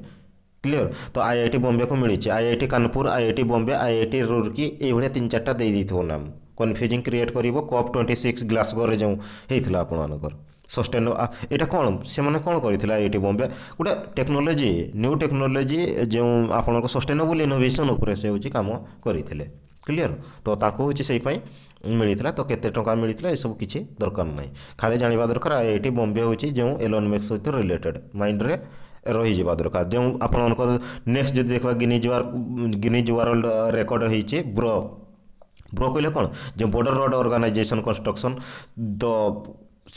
clear तो आई आईआईटी बॉम्बे को मिली IIT Kanpur I I Bombay I Bombay IIT Roorkee ये तीन चार्टा दे दी नाम কনফ্ୟୁଜିଂ କ୍ରିଏଟ୍ କରିବ କପ୍ ଟ୍ୱେଣ୍ଟି ସିକ୍ସ ଗ୍ଲାସଗୋରେ ଯେଉଁ ହେଇଥିଲା ଆପଣମାନଙ୍କର ସଷ୍ଟେନ୍ ଏଇଟା କ'ଣ ସେମାନେ କ'ଣ କରିଥିଲା ଏଇଠି ବମ୍ବେ ଗୋଟେ ଟେକ୍ନୋଲୋଜି ନ୍ୟୁ ଟେକ୍ନୋଲୋଜି ଯେଉଁ ଆପଣଙ୍କ ସଷ୍ଟେନେବୁଲ୍ ଇନୋଭେସନ୍ ଉପରେ ସେ ହେଉଛି କାମ କରିଥିଲେ କ୍ଲିଅର୍ ତ ତାଙ୍କୁ ହେଉଛି ସେଇ ପାଇଁ ମିଳିଥିଲା ତ କେତେ ଟଙ୍କା ମିଳିଥିଲା ଏସବୁ କିଛି ଦରକାର ନାହିଁ ଖାଲି ଜାଣିବା ଦରକାର ଏଇଠି ବମ୍ବେ ହେଉଛି ଯେଉଁ ଏଲୋନ୍ ମେକ୍ ସହିତ ରିଲେଟେଡ଼୍ ମାଇଣ୍ଡରେ ରହିଯିବା ଦରକାର ଯେଉଁ ଆପଣଙ୍କର ନେକ୍ସଟ ଯଦି ଦେଖିବା ଗିନିଜ୍ ଗିନିଜ୍ ୱାର୍ଲଡ଼ ରେକର୍ଡ଼ ହେଇଛି ବ୍ର ବ୍ରୋ କହିଲେ କ'ଣ ଯେ ବର୍ଡ଼ର ରୋଡ଼ ଅର୍ଗାନାଇଜେସନ୍ କନଷ୍ଟ୍ରକ୍ସନ୍ ଦ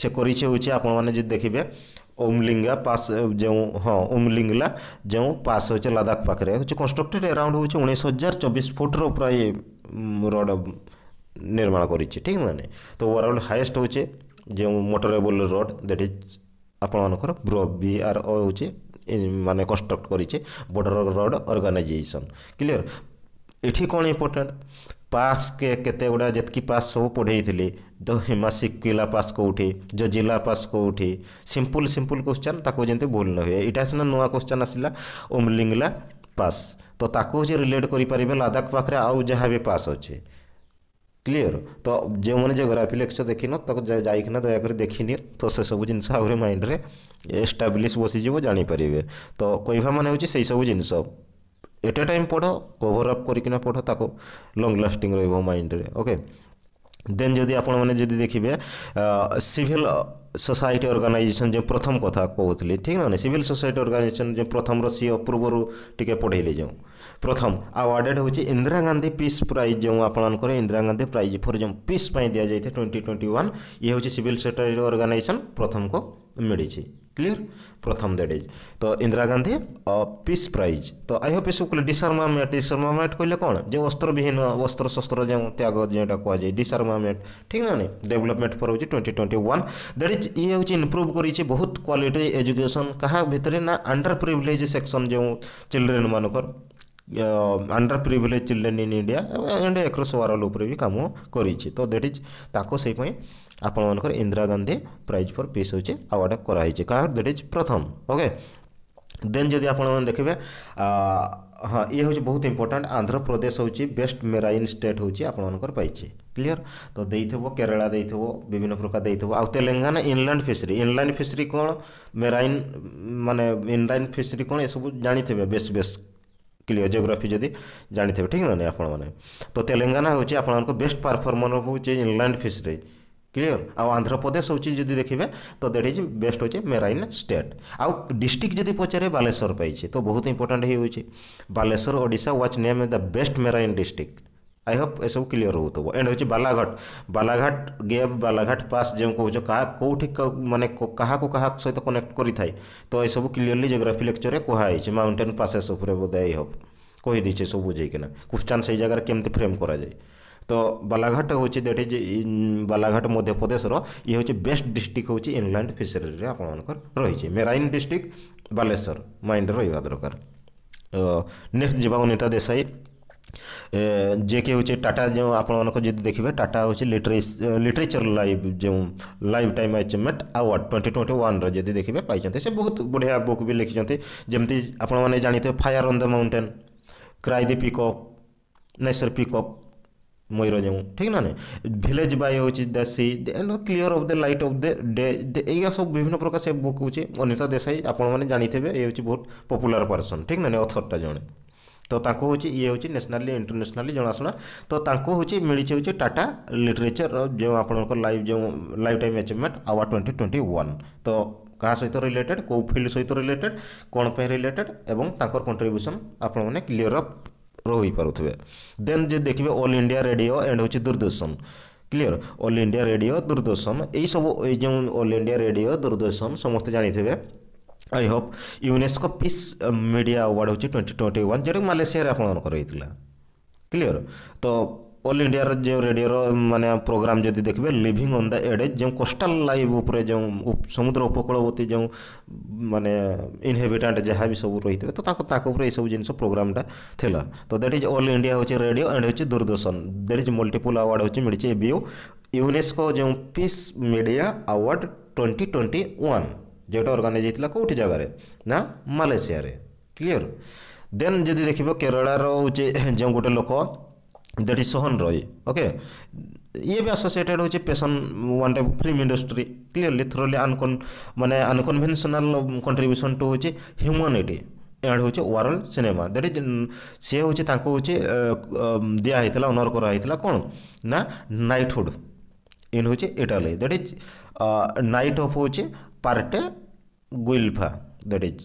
ସେ କରିଛି ହେଉଛି ଆପଣମାନେ ଯଦି ଦେଖିବେ ଓମଲିଙ୍ଗା ପାସ୍ ଯେଉଁ ହଁ ଓମଲିଙ୍ଗଲା ଯେଉଁ ପାସ୍ ହେଉଛି ଲଦାଖ ପାଖରେ ହେଉଛି କନଷ୍ଟ୍ରକ୍ଟେଡ଼ ଆରାଉଣ୍ଡ ହେଉଛି ଉଣେଇଶ ହଜାର ଚବିଶ ଫୁଟ୍ର ପ୍ରାୟ ରୋଡ଼ ନିର୍ମାଣ କରିଛି ଠିକ୍ ମାନେ ତ ୱାର୍ଲଡ ହାଏଷ୍ଟ ହେଉଛି ଯେଉଁ ମୋଟରେବଲ୍ ରୋଡ଼ ଦ୍ୟାଟ୍ ଇଜ୍ ଆପଣମାନଙ୍କର ବ୍ରୋ ବି ଆର୍ ଓ ହେଉଛି ମାନେ କନଷ୍ଟ୍ରକ୍ଟ କରିଛି ବର୍ଡ଼ର ରୋଡ଼ ଅର୍ଗାନାଇଜେସନ୍ କ୍ଲିଅର୍ ଏଠି କ'ଣ ଇମ୍ପୋର୍ଟାଣ୍ଟ पास के केते गुड़ा जितक पास सब पढ़े द्विमासिक किला पास कौटी जो जिला पास कौटी सिंपल सिंपल क्वेश्चन जमी भूल न हुए यहाँ सीना नुआ क्वेश्चन आसला उमलींगला पास तो ताकू रिलेट कर लादाख पाखे आउ जहाँ भी पास अच्छे क्लीयर तो जो मैंने जियोग्राफी लेक्चर देखन तक जाइना दयाक देखनी तो से सब जिन आइंड्रे एस्टाब्लीश बसीज जापर तो कहवा मान से सब जिनस এট এ টাইম পড় কভর আপ করিকিনা পড় তাকে লং লাস্টিং রহব মাইন্ডরে ওকে দেন যদি আপনার যদি দেখবে সিভিল সোসাইটি অর্গানাইজেসন যে প্রথম কথা কৌলি ঠিক না সিভিল সোসাইটি অর্গানাইজেসন যে প্রথম সি পূর্বর টিকে পড়াইলে যে প্রথম আওয়ার্ডেড হচ্ছে ইন্দিরা গান্ধী পিস প্রাইজ যে আপনার ইন্দিরা গান্ধী প্রাইজ ফর যে পিস পাই দিয়া যাই টোয়েন্টি টোয়েন্টি ওয়ান ইয়ে হচ্ছে সিভিল সোসাইটি অর্গানাইজেসন প্রথম কো মিছে क्लियर प्रथम दैट इज तो इंदिरा गांधी पीस प्राइज तो आई होप इसको कहले डिसआर्मामेट डिसआर्मामेट कहले कौन जो वस्त्र शस्त्र जो त्याग जोटा जाए डिसआर्मामेट ठीक ना डेवलपमेंट फर हो twenty twenty one that is ये हूँ इम्प्रुव कर बहुत क्वालिटी एजुकेशन क्या भितर ना अंडर प्रिभिलेज सेक्शन जो चिल्ड्रेन मानकर under privileged children in India and across world भी कम कर तो दैट इज ताको से आपण मानक Indira Gandhi prize for peace हो आवार्ड कराई दैट इज प्रथम ओके देन जदि आप देखिए हाँ ये हूँ बहुत इंपोर्टाट आंध्र प्रदेश हूँ बेस्ट मेराइन स्टेट हूँ पाई क्लीयर तो दे थो केरला देव विभिन्न प्रकार देव आउ Telangana inland fishery inland fishery कौन मेराइन माने इनलैंड फिशरी कौन ये सब जानते हैं बेस बेस क्लियर जियोग्राफी जी जानते हैं ठीक ना आप तो तेलेाना हूँ आप बेस्ट परफर्मर हूँ inland fishery clear Andhra Pradesh हूँ जदि देखिए तो दैट इज बेस्ट हूँ मेरइन स्टेट आउ डिस्ट्रिक्ट जी पचारे बालेश्वर पाई तो बहुत इंपोर्टाट हो बालेश्वर ओडा which name the best marine district I hope ये सब क्लीयर हो एंड हूँ बालाघाट बालाघाट गेप बालाघाट पास जो कौच क्या कौटी मानने क्या क्या सहित कनेक्ट करें तो यह सब क्लीयरली जोग्राफी लेक्चर में कहुई माउंटेन पासेस बोधे आई होप कहीदे सब बुझेकिना क्वेश्चन से जगह केमती फ्रेम कराए ତ ବାଲାଘାଟ ହେଉଛି ଦ୍ୟାଟ୍ ଇଜ୍ ବାଲାଘାଟ ମଧ୍ୟପ୍ରଦେଶର ଇଏ ହେଉଛି ବେଷ୍ଟ ଡିଷ୍ଟ୍ରିକ୍ଟ ହେଉଛି ଇନଲ୍ୟାଣ୍ଡ ଫିସରିରେ ଆପଣମାନଙ୍କର ରହିଛି ମେରାଇନ୍ ଡିଷ୍ଟ୍ରିକ୍ଟ ବାଲେଶ୍ୱର ମାଇଣ୍ଡରେ ରହିବା ଦରକାର ନେକ୍ସଟ ଯିବା ଅନିତା ଦେଶାଇ ଯିଏକି ହେଉଛି ଟାଟା ଯେଉଁ ଆପଣମାନଙ୍କ ଯଦି ଦେଖିବେ ଟାଟା ହେଉଛି ଲିଟରେଚର ଲାଇଭ୍ ଯେଉଁ life time achievement award twenty twenty ୱାନ୍ରେ ଯଦି ଦେଖିବେ ପାଇଛନ୍ତି ସେ ବହୁତ ବଢ଼ିଆ ବୁକ୍ ବି ଲେଖିଛନ୍ତି ଯେମିତି ଆପଣମାନେ ଜାଣିଥିବେ fire on the mountain cry the peacock ନେସର ପିକଅପ୍ ମୟୂର ଯେଉଁ ଠିକ୍ ନା ନାଇଁ ଭିଲେଜ୍ ବାଏ ହେଉଛି ଦେଶୀ clear of the light of the day ଏଇଆ ସବୁ ବିଭିନ୍ନ ପ୍ରକାର ସେ ବୁକ୍ ହେଉଛି ଅନିତା ଦେଶାଇ ଆପଣମାନେ ଜାଣିଥିବେ ଏ ହେଉଛି ବହୁତ ପପୁଲାର ପର୍ସନ୍ ଠିକ୍ ନା ନାଇଁ ଅଥର୍ଟା ଜଣେ ତ ତାଙ୍କୁ ହେଉଛି ଇଏ ହେଉଛି ନ୍ୟାସନାଲି ଇଣ୍ଟରନ୍ୟାସନାଲି ଜଣାଶୁଣା ତ ତାଙ୍କୁ ହେଉଛି ମିଳିଛି ହେଉଛି ଟାଟା ଲିଟରେଚର୍ର ଯେଉଁ ଆପଣଙ୍କ ଲାଇଫ୍ ଯେଉଁ life time achievement award twenty twenty one ତ କାହା ସହିତ ରିଲେଟେଡ଼୍ କେଉଁ ଫିଲ୍ଡ ସହିତ ରିଲେଟେଡ଼୍ କ'ଣ ପାଇଁ ରିଲେଟେଡ଼୍ ଏବଂ ତାଙ୍କର କଣ୍ଟ୍ରିବ୍ୟୁସନ୍ ଆପଣମାନେ କ୍ଲିଅର୍ ଅଫ୍ ରହିପାରୁଥିବେ ଦେନ୍ ଯଦି ଦେଖିବେ ଅଲ୍ ଇଣ୍ଡିଆ ରେଡ଼ିଓ ଏଣ୍ଡ ହେଉଛି Doordarshan clear all India radio Doordarshan ଏଇସବୁ ଏଇ ଯେଉଁ ଅଲ୍ ଇଣ୍ଡିଆ ରେଡ଼ିଓ ଦୂରଦର୍ଶନ ସମସ୍ତେ ଜାଣିଥିବେ I hope UNESCO peace media award ହେଉଛି ଟ୍ୱେଣ୍ଟି ଟ୍ୱେଣ୍ଟି ୱାନ୍ ଯେଉଁଟାକି ମାଲେସିଆରେ ଆପଣମାନଙ୍କର ହେଇଥିଲା କ୍ଲିଅର ତ ऑल इंडिया जो रेडियो मानने प्रोग्राम जब देखिए लिविंग ऑन द एडेज जो कोस्टल लाइव उपर जो समुद्र उपकूलवर्ती जो मानने इनहेबिटाट जहाँ भी तो सब रही थे तो सब जिन प्रोग्रामा था तो दैट इज ऑल इंडिया हूँ रेडियो एंड हूँ Doordarshan that is multiple award हूँ मिली ए यूनेस्को जो peace media award twenty twenty one जोटा अर्गानाइज होता कौटी जगह ना मलेसी क्लीयर देन जदि देखिए केरलार हूँ जो गोटे लोक that is Sohan Roy. Okay. ये भी एसोसिएटेड हो पेसन one type film industry clearly thoroughly अनकन मानने अनकनभेनसनाल कंट्रब्यूशन टू हूँ ह्यूमानिटी ଏଆଡ଼େ ହେଉଛି ୱାରଲ ସିନେମା ଦ୍ୟାଟ୍ ଇଜ୍ ସିଏ ହେଉଛି ତାଙ୍କୁ ହେଉଛି ଦିଆ ହେଇଥିଲା ଅନର କରାହେଇଥିଲା କ'ଣ ନା ନାଇଟହୁଡ଼ ଇନ୍ ହେଉଛି Italy that is knight of ହେଉଛି ପାର୍ଟେ ଗୁଇଲ୍ଫା ଦ୍ୟାଟ୍ ଇଜ୍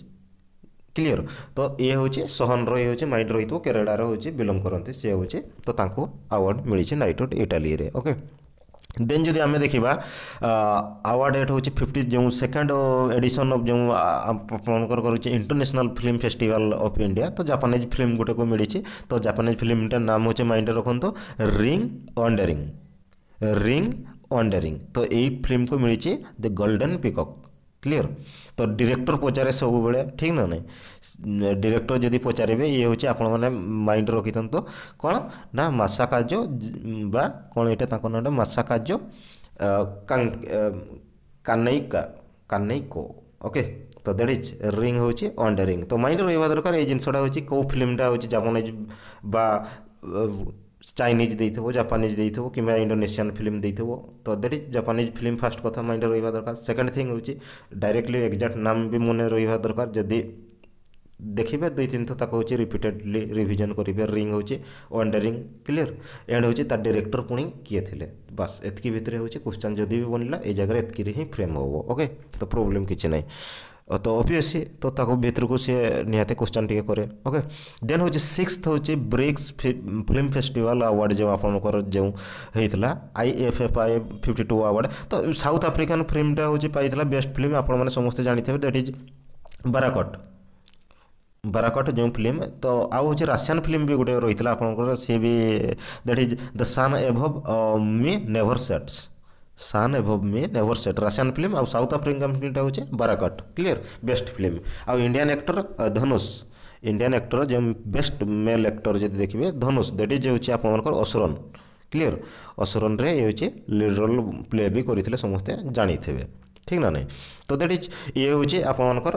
କ୍ଲିଅର ତ ଇଏ ହେଉଛି ସହନର ଇଏ ହେଉଛି ମାଇଣ୍ଡ ରହିଥିବ କେରଡ଼ାର ହେଉଛି ବିଲଙ୍ଗ କରନ୍ତି ସିଏ ହେଉଛି ତ ତାଙ୍କୁ ଆୱାର୍ଡ଼ ମିଳିଛି ନାଇଟ୍ ଆଉଟ୍ ଇଟାଲିରେ ଓକେ ଦେନ୍ ଯଦି ଆମେ ଦେଖିବା ଆୱାର୍ଡ଼ ଏଟ୍ ହେଉଛି ଫିଫ୍ଟି ଯେଉଁ ସେକେଣ୍ଡ ଏଡ଼ିସନ୍ ଅଫ୍ ଯେଉଁ ଆପଣଙ୍କର କରୁଛି international film festival of India ତ ଜାପାନିଜ୍ ଫିଲ୍ମ ଗୋଟେକୁ ମିଳିଛି ତ ଜାପାନିଜ୍ ଫିଲ୍ମଟା ନାମ ହେଉଛି ମାଇଣ୍ଡରେ ରଖନ୍ତୁ ରିଙ୍ଗ ୱାଣ୍ଡରିଂ ରିଙ୍ଗ ୱାଣ୍ଡରିଂ ତ ଏଇ ଫିଲ୍ମକୁ ମିଳିଛି ଦି ଗୋଲ୍ଡେନ୍ ପିକକ୍ क्लीयर तो ଡିରେକ୍ଟର ପଚାରେ ସବୁବେଳେ ଠିକ୍ ନା ନାହିଁ ଡିରେକ୍ଟର ଯଦି ପଚାରିବେ ଇଏ ହେଉଛି ଆପଣମାନେ ମାଇଣ୍ଡରେ ରଖିଥାନ୍ତୁ କ'ଣ ନା ମାସା କାର୍ଯ୍ୟ ବା କ'ଣ ଏଇଟା ତାଙ୍କ ନାଁଟା ମାସା କାର୍ଯ୍ୟ କାନେଇକା କାନେଇକୋ ଓକେ ତ ଦ୍ୟାଟ୍ ଇଜ୍ ରିଙ୍ଗ୍ ହେଉଛି ଅଣ୍ଡର ରିଙ୍ଗ୍ ତ ମାଇଣ୍ଡରେ ରହିବା ଦରକାର ଏଇ ଜିନିଷଟା ହେଉଛି କେଉଁ ଫିଲ୍ମଟା ହେଉଛି ଜାପାନିଜ୍ ବା ଚାଇନିଜ୍ ଦେଇଥିବ ଜାପାନିଜ୍ ଦେଇଥିବ କିମ୍ବା ଇଣ୍ଡୋନେସିଆନ୍ ଫିଲ୍ମ ଦେଇଥିବ ତ that is Japanese film first କଥା ମାଇଣ୍ଡରେ ରହିବା ଦରକାର ସେକେଣ୍ଡ ଥିଙ୍ଗ ହେଉଛି ଡାଇରେକ୍ଟଲି ଏକ୍ଜାକ୍ଟ ନାମ ବି ମନେ ରହିବା ଦରକାର ଯଦି ଦେଖିବେ ଦୁଇ ତିନିଥର ତାକୁ ହେଉଛି ରିପିଟେଡ଼ଲି ରିଭିଜନ୍ କରିବେ ରିଙ୍ଗ ହେଉଛି ୱାନ୍ ରିଙ୍ଗ କ୍ଲିଅର ଏଣ୍ଡ ହେଉଛି ତା ଡିରେକ୍ଟର ପୁଣି କିଏ ଥିଲେ ବାସ୍ ଏତିକି ଭିତରେ ହେଉଛି କ୍ୱେଶ୍ଚନ୍ ଯଦି ବି ବନିଲା ଏଇ ଜାଗାରେ ଏତିକିରେ ହିଁ ଫ୍ରେମ୍ ହେବ ଓକେ ତ ପ୍ରୋବ୍ଲେମ୍ କିଛି ନାହିଁ तो अभियसली त तो ताको भित्रको से निहाते क्वेश्चन टिके करे ओके देन हूँ सिक्स हूँ ब्रिक्स फिल्म फेस्टिवल अवार्ड जो आपन जो होता I F F I fifty two award तो साउथ आफ्रिकान फिल्मटा हूँ पाई बेस्ट फिल्म आपने समस्ते जानी दैट इज बाराकट बाराकट जो फिल्म तो आउ हूँ राशियान फिल्म भी गोटे रही है आपंकर सी भी that is the sun above me never sets sun above me never set Russian film आउ साउथ फिल्म फिल्मटा हूँ बाराकट क्लीयर बेस्ट फिल्म आउ Indian actor Dhanush Indian actor जो बेस्ट मेल एक्टर जो देखिए धनुष देट इज हूँ आप असुरन क्लीयर असुरन ये लिड रोल प्ले भी करते समस्ते जाणी ठीक ना नहीं तो दैट इज ये हूँ आपर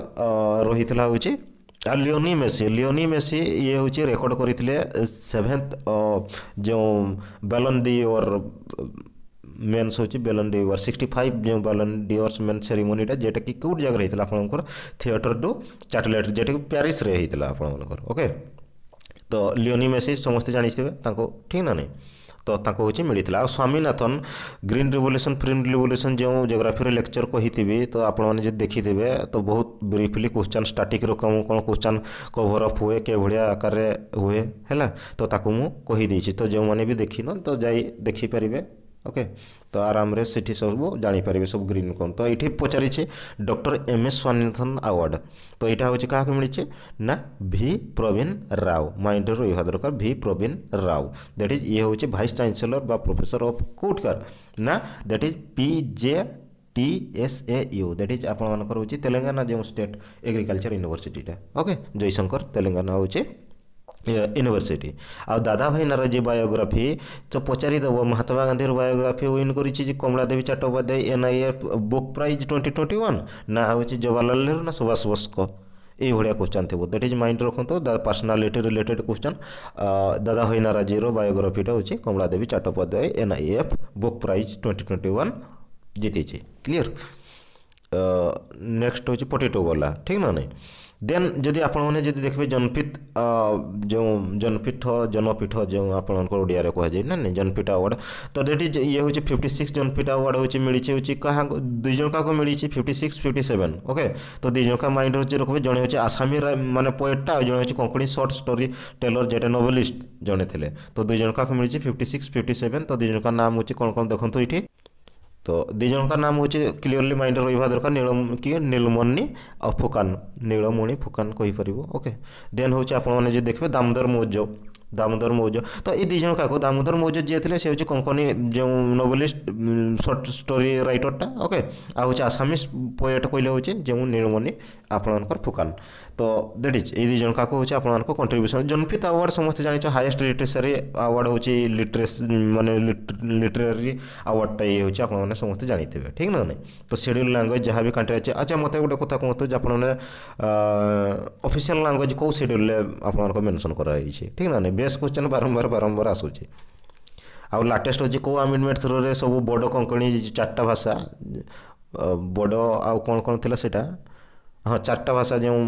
रही हूँ लिओनी मेसी लिओनी मेसी ये हूँ रेकर्ड करते सेभेन्थ जो बेलन दी और मेन्स हूँ बेलन डिवर सिक्सटी फाइव जो बेलन डिवर्स मेन सेरिमोनीटा जेटा कि कौट जगह होता है आप थेटर टू चैटेलैट जेटा कि प्यारिस ओके तो लियोनी मेसी समस्त जानते थे ठीक ना नहीं तो हूँ मिलता आ Swaminathan green revolution green revolution जो जोग्राफी लेक्चर कही थी तो आप देखिथे तो बहुत ब्रीफली क्वेश्चन स्टाटिक रकम कौन क्वेश्चन कभरअप हुए के भाया आकार हुए है तो मुझे तो जो मैंने भी देखी न तो जा देखिपारे ଓକେ ତ ଆରାମରେ ସେଠି ସବୁ ଜାଣିପାରିବେ ସବୁ ଗ୍ରୀନ୍ କ'ଣ ତ ଏଠି ପଚାରିଛି doctor M S Swaminathan award ତ ଏଇଟା ହେଉଛି କାହାକୁ ମିଳିଛି ନା ଭି ପ୍ରବୀଣ ରାଓ ମାଇଣ୍ଡରେ ରହିବା ଦରକାର V Praveen Rao that is ଇଏ ହେଉଛି ଭାଇସ୍ ଚାନ୍ସେଲର ବା ପ୍ରଫେସର ଅଫ୍ କୋଉଠିକାର ନା that is P J T S A U that is आपण मानकर होची तेलंगाना जो स्टेट एग्रीकल्चर यूनिवर्सिटीटा ओके जयशंकर तेलंगाना होची ୟୁନିଭର୍ସିଟି ଆଉ ଦାଦାଭାଇ ନାରାଜୀ ବାୟୋଗ୍ରାଫି ତ ପଚାରିଦେବ ମହାତ୍ମା ଗାନ୍ଧୀର ବାୟୋଗ୍ରାଫି ୱିନ୍ କରିଛି ଯେ Kamaladevi Chattopadhyay NIF book prize twenty twenty one ନା ହେଉଛି ଜବାହରଲାଲ ନେହେରୁ ନା ସୁଭାଷ ବୋଷଙ୍କ ଏଇଭଳିଆ କ୍ୱେଶ୍ଚନ୍ ଥିବ ଦ୍ୟାଟ୍ ଇଜ୍ ମାଇଣ୍ଡ ରଖନ୍ତୁ ପର୍ସନାଲିଟି ରିଲେଟେଡ଼୍ କ୍ୱେଶ୍ଚନ୍ ଦାଦାଭାଇ ନାରାଜୀର ବାୟୋଗ୍ରାଫିଟା ହେଉଛି Kamaladevi Chattopadhyay NIF book prize twenty twenty one ଜିତିଛି କ୍ଲିଅର୍ ନେକ୍ସଟ ହେଉଛି ପୋଟେଟୋ ଗଲା ଠିକ୍ ନା ନାହିଁ ଦେନ୍ ଯଦି ଆପଣମାନେ ଯଦି ଦେଖିବେ ଜନପୀଠ ଯେଉଁ ଜନପୀଠ ଜନପୀଠ ଯେଉଁ ଆପଣଙ୍କର ଓଡ଼ିଆରେ କୁହାଯାଏ ନା ନାଇଁ ଜନପୀଠ ଆୱାର୍ଡ଼ ତ ଦେଟ୍ ଇଜ୍ ଇଏ ହେଉଛି ଫିଫ୍ଟି ସିକ୍ସ ଜନପୀଠ ଆୱାର୍ଡ଼ ହେଉଛି ମିଳିଛି ହେଉଛି କାହାକୁ ଦୁଇ ଜଣ କାହାକୁ ମିଳିଛି fifty six fifty seven okay ତ ଦୁଇ ଜଣଙ୍କ ମାଇଣ୍ଡ ହେଉଛି ରଖିବେ ଜଣେ ହେଉଛି ଆସାମୀ ମାନେ ପୋଏଟ୍ଟା ଆଉ ଜଣେ ହେଉଛି କଙ୍କଣୀ ସର୍ଟ ଷ୍ଟୋରି ଟେଲର ଯେଟା ନୋଭେଲିଷ୍ଟ ଜଣେ ଥିଲେ ତ ଦୁଇ ଜଣଙ୍କ ମିଳିଛି ଫିଫ୍ଟି ସିକ୍ସ ଫିଫ୍ଟି ସେଭେନ୍ ତ ଦୁଇ ଜଣଙ୍କ ନାମ ହେଉଛି କ'ଣ କ'ଣ ଦେଖନ୍ତୁ ଏଠି তো দুই জনকার নাম হচ্ছে ক্লিয়রলি মাইন্ডে রহবা দরকার নীল কি নীলমণি আর ফুকান নীলমণি ফুকান কইপারিব ওকে দেন হচ্ছে আপনার যে দেখবে দামোদর মৌর্য দামোদর মৌর্য তো এই দুই জন কাকু দামোদর মৌর্য যে লে সে হচ্ছে কঙ্কনি যে নোভেলিস্ট শর্ট স্টোরি রাইটরটা ওকে আর হচ্ছে আসামিস পোয়েট কইলে হচ্ছে যে নীলমণি আপনার ফুকান তো ଦ୍ୟାଟ୍ ଇଜ୍ ଏଇ ଦୁଇ ଜଣ କାହାକୁ ହେଉଛି ଆପଣମାନଙ୍କ କଣ୍ଟ୍ରିବ୍ୟୁସନ୍ ଜନପିତ ଆୱାର୍ଡ଼ ସମସ୍ତେ ଜାଣିଛ ହାଏଷ୍ଟ ଲିଟରେଚରୀ ଆୱାର୍ଡ଼ ହେଉଛି ଲିଟରେସ୍ ମାନେ ଲିଟରାରୀ ଆୱାର୍ଡ଼ଟା ଇଏ ହେଉଛି ଆପଣମାନେ ସମସ୍ତେ ଜାଣିଥିବେ ଠିକ୍ ନା ନାଇଁ ତ ସେଡ଼୍ୟୁଲ୍ ଲାଙ୍ଗୁଏଜ୍ ଯାହା ବି କାଣ୍ଟ୍ରି ଅଛି ଆଚ୍ଛା ମୋତେ ଗୋଟେ କଥା କୁହନ୍ତୁ ଯେ ଆପଣମାନେ ଅଫିସିଆଲ୍ ଲାଙ୍ଗୁଏଜ୍ କେଉଁ ସେଡ଼୍ୟୁଲ୍ରେ ଆପଣମାନଙ୍କ ମେନସନ୍ କରାଯାଇଛି ଠିକ୍ ନା ନାଇଁ ବେସ୍ କ୍ୱେଶ୍ଚନ୍ ବାରମ୍ବାର ବାରମ୍ବାର ଆସୁଛି ଆଉ ଲାଟେଷ୍ଟ ହେଉଛି କେଉଁ ଆମେଣ୍ଡମେଣ୍ଟ ଥ୍ରୁରେ ସବୁ ବୋଡ଼ୋ କଙ୍କଣୀ ଚାରିଟା ଭାଷା ବୋଡ଼ୋ ଆଉ କ'ଣ କ'ଣ ଥିଲା ସେଇଟା ହଁ ଚାରିଟା ଭାଷା ଯେଉଁ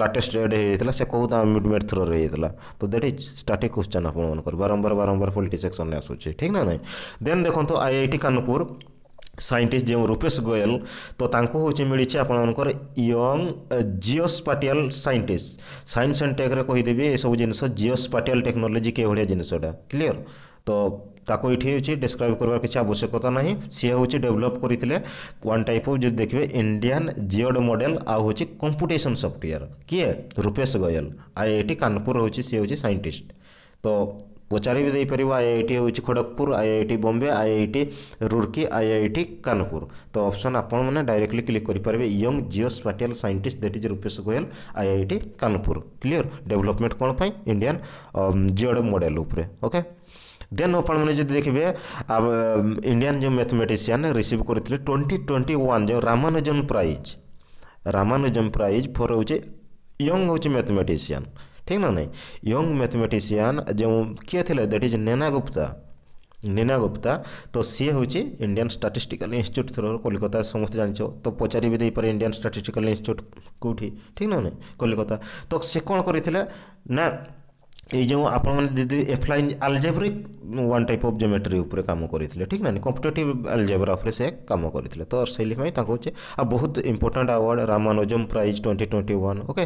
ଲାଟେଷ୍ଟ ରେଟ୍ ହେଇଯାଇଥିଲା ସେ କେଉଁ ମିଡ଼ମେଟ୍ ଥ୍ରୋରେ ହେଇଯାଇଥିଲା ତ ଦେଟ୍ ଇଜ୍ ଷ୍ଟାର୍ଟିଂ କ୍ୱେଶ୍ଚନ୍ ଆପଣମାନଙ୍କର ବାରମ୍ବାର ବାରମ୍ବାର ପଲିଟିକ୍ସ ସେକ୍ସନ୍ରେ ଆସୁଛି ଠିକ୍ ନା ନାହିଁ ଦେନ୍ ଦେଖନ୍ତୁ I I T Kanpur scientist ଯେଉଁ ରୂପେଶ ଗୋୟଲ ତ ତାଙ୍କୁ ହେଉଛି ମିଳିଛି ଆପଣମାନଙ୍କର young geospatial scientist science and ଟେକ୍ରେ କହିଦେବି ଏସବୁ ଜିନିଷ ଜିଓସ୍ପାଟିଆଲ ଟେକ୍ନୋଲୋଜି କେଭଳିଆ ଜିନିଷଟା କ୍ଲିଅର ତ ताको ये डिस्क्राइब करार किसी आवश्यकता ना सी हूँ डेभलप करते वन टाइप अफ जी देखिए इंडियान जिओड मडेल आज कंपुटेसन सफ्टवेयर किए Rupesh Goyal I I T Kanpur हूँ सी हूँ सैंटिस्ट तो पचारि भी देपर आई आई टी हूँ Kharagpur I I T Bombay I I T Roorkee I I T Kanpur तो अप्सन आप डायरेक्टली क्लिक करेंगे young geospatial scientist that is Rupesh Goyal I I T Kanpur clear development कौन पाई इंडियान जिओड मडेल उपरे ओके ଦେନ୍ ଆପଣମାନେ ଯଦି ଦେଖିବେ ଇଣ୍ଡିଆନ୍ ଯେଉଁ ମ୍ୟାଥମେଟିସିଆନ୍ ରିସିଭ୍ କରିଥିଲେ ଟ୍ୱେଣ୍ଟି ଟ୍ୱେଣ୍ଟି ୱାନ୍ ଯେଉଁ Ramanujan prize Ramanujan prize for ହେଉଛି ୟଙ୍ଗ୍ ହେଉଛି ମ୍ୟାଥମେଟିସିଆନ୍ ଠିକ୍ ନା ନାହିଁ ୟଙ୍ଗ୍ ମ୍ୟାଥମେଟିସିଆନ୍ ଯେଉଁ କିଏ ଥିଲେ ଦ୍ୟାଟ୍ ଇଜ୍ ନେନା ଗୁପ୍ତା ନୀନା ଗୁପ୍ତା ତ ସିଏ ହେଉଛି ଇଣ୍ଡିଆନ୍ ଷ୍ଟାଟିଷ୍ଟିକାଲ ଇନଷ୍ଟିଚ୍ୟୁଟ୍ ଥ୍ରୋରୁ କଲିକତା ସମସ୍ତେ ଜାଣିଛ ତ ପଚାରି ବି ଦେଇପାରେ ଇଣ୍ଡିଆନ୍ ଷ୍ଟାଟିଷ୍ଟିକାଲ ଇନଷ୍ଟିଚ୍ୟୁଟ୍ କେଉଁଠି ଠିକ୍ ନା ନାହିଁ କଲିକତା ତ ସେ କ'ଣ କରିଥିଲେ ନା ଏଇ ଯେଉଁ ଆପଣମାନେ ଦିଦି affine algebraic one type of geometry ଉପରେ କାମ କରିଥିଲେ ଠିକ୍ ନା କମ୍ପିଟେଟିଭ୍ ଆଲଜେବ୍ରା ଉପରେ ସେ କାମ କରିଥିଲେ ତ ସେଇଥିପାଇଁ ତାଙ୍କୁ ହେଉଛି ଆଉ ବହୁତ important award Ramanujan prize twenty twenty one okay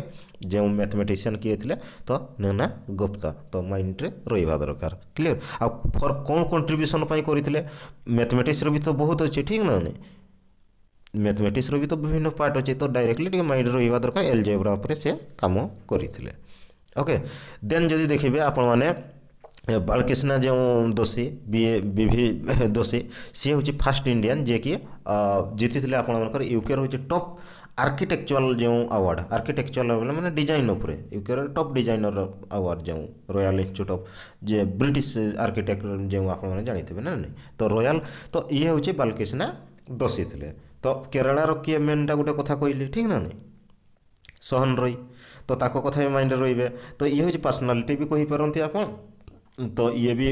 ଯେଉଁ ମ୍ୟାଥମେଟିସିଆନ୍ କିଏ ଥିଲେ ତ ନେନା ଗୁପ୍ତା ତ ମାଇଣ୍ଡରେ ରହିବା ଦରକାର କ୍ଲିଅର୍ ଆଉ ଫର୍ କ'ଣ କଣ୍ଟ୍ରିବ୍ୟୁସନ୍ ପାଇଁ କରିଥିଲେ ମ୍ୟାଥମେଟିକ୍ସର ବି ତ ବହୁତ ଅଛି ଠିକ୍ ନା ନାହିଁ ମ୍ୟାଥମେଟିକ୍ସର ବି ତ ବିଭିନ୍ନ ପାର୍ଟ ଅଛି ତ ଡାଇରେକ୍ଟଲି ଟିକେ ମାଇଣ୍ଡରେ ରହିବା ଦରକାର ଏଲଜେବ୍ରା ଉପରେ ସେ କାମ କରିଥିଲେ ଓକେ ଦେନ୍ ଯଦି ଦେଖିବେ ଆପଣମାନେ ବାଳକ୍ରିଷ୍ଣା ଯେଉଁ ଦୋଷୀ ବି ବି ଭି ଦୋଷୀ ସିଏ ହେଉଛି ଫାର୍ଷ୍ଟ ଇଣ୍ଡିଆନ୍ ଯିଏକି ଜିତିଥିଲେ ଆପଣମାନଙ୍କର ୟୁକେର ହେଉଛି ଟପ୍ ଆର୍କିଟେକ୍ଚୁରାଲ ଯେଉଁ ଆୱାର୍ଡ଼ ଆର୍କିଟେକ୍ଚୁରାଲ ବୋଲେ ମାନେ ଡିଜାଇନ୍ ଉପରେ ୟୁକେର ଟପ୍ ଡିଜାଇନର ଆୱାର୍ଡ଼ ଯେଉଁ ରୟାଲ ଇନଷ୍ଟିଚ୍ୟୁଟ୍ ଅଫ୍ ଯେ ବ୍ରିଟିଶ ଆର୍କିଟେକ୍ଟ ଯେଉଁ ଆପଣମାନେ ଜାଣିଥିବେ ନା ନାଇଁ ତ ରୟାଲ ତ ଇଏ ହେଉଛି ବାଲକ୍ରିଷ୍ଣା ଦୋଷୀ ଥିଲେ ତ କେରଳାର କିଏ ମେନ୍ଟା ଗୋଟେ କଥା କହିଲି ଠିକ୍ ନା ନାଇଁ ସହନ ରଇ ତ ତାଙ୍କ କଥା ବି ମାଇଣ୍ଡରେ ରହିବେ ତ ଇଏ ହେଉଛି ପର୍ସନାଲିଟି ବି କହିପାରନ୍ତି ଆପଣ ତ ଇଏ ବି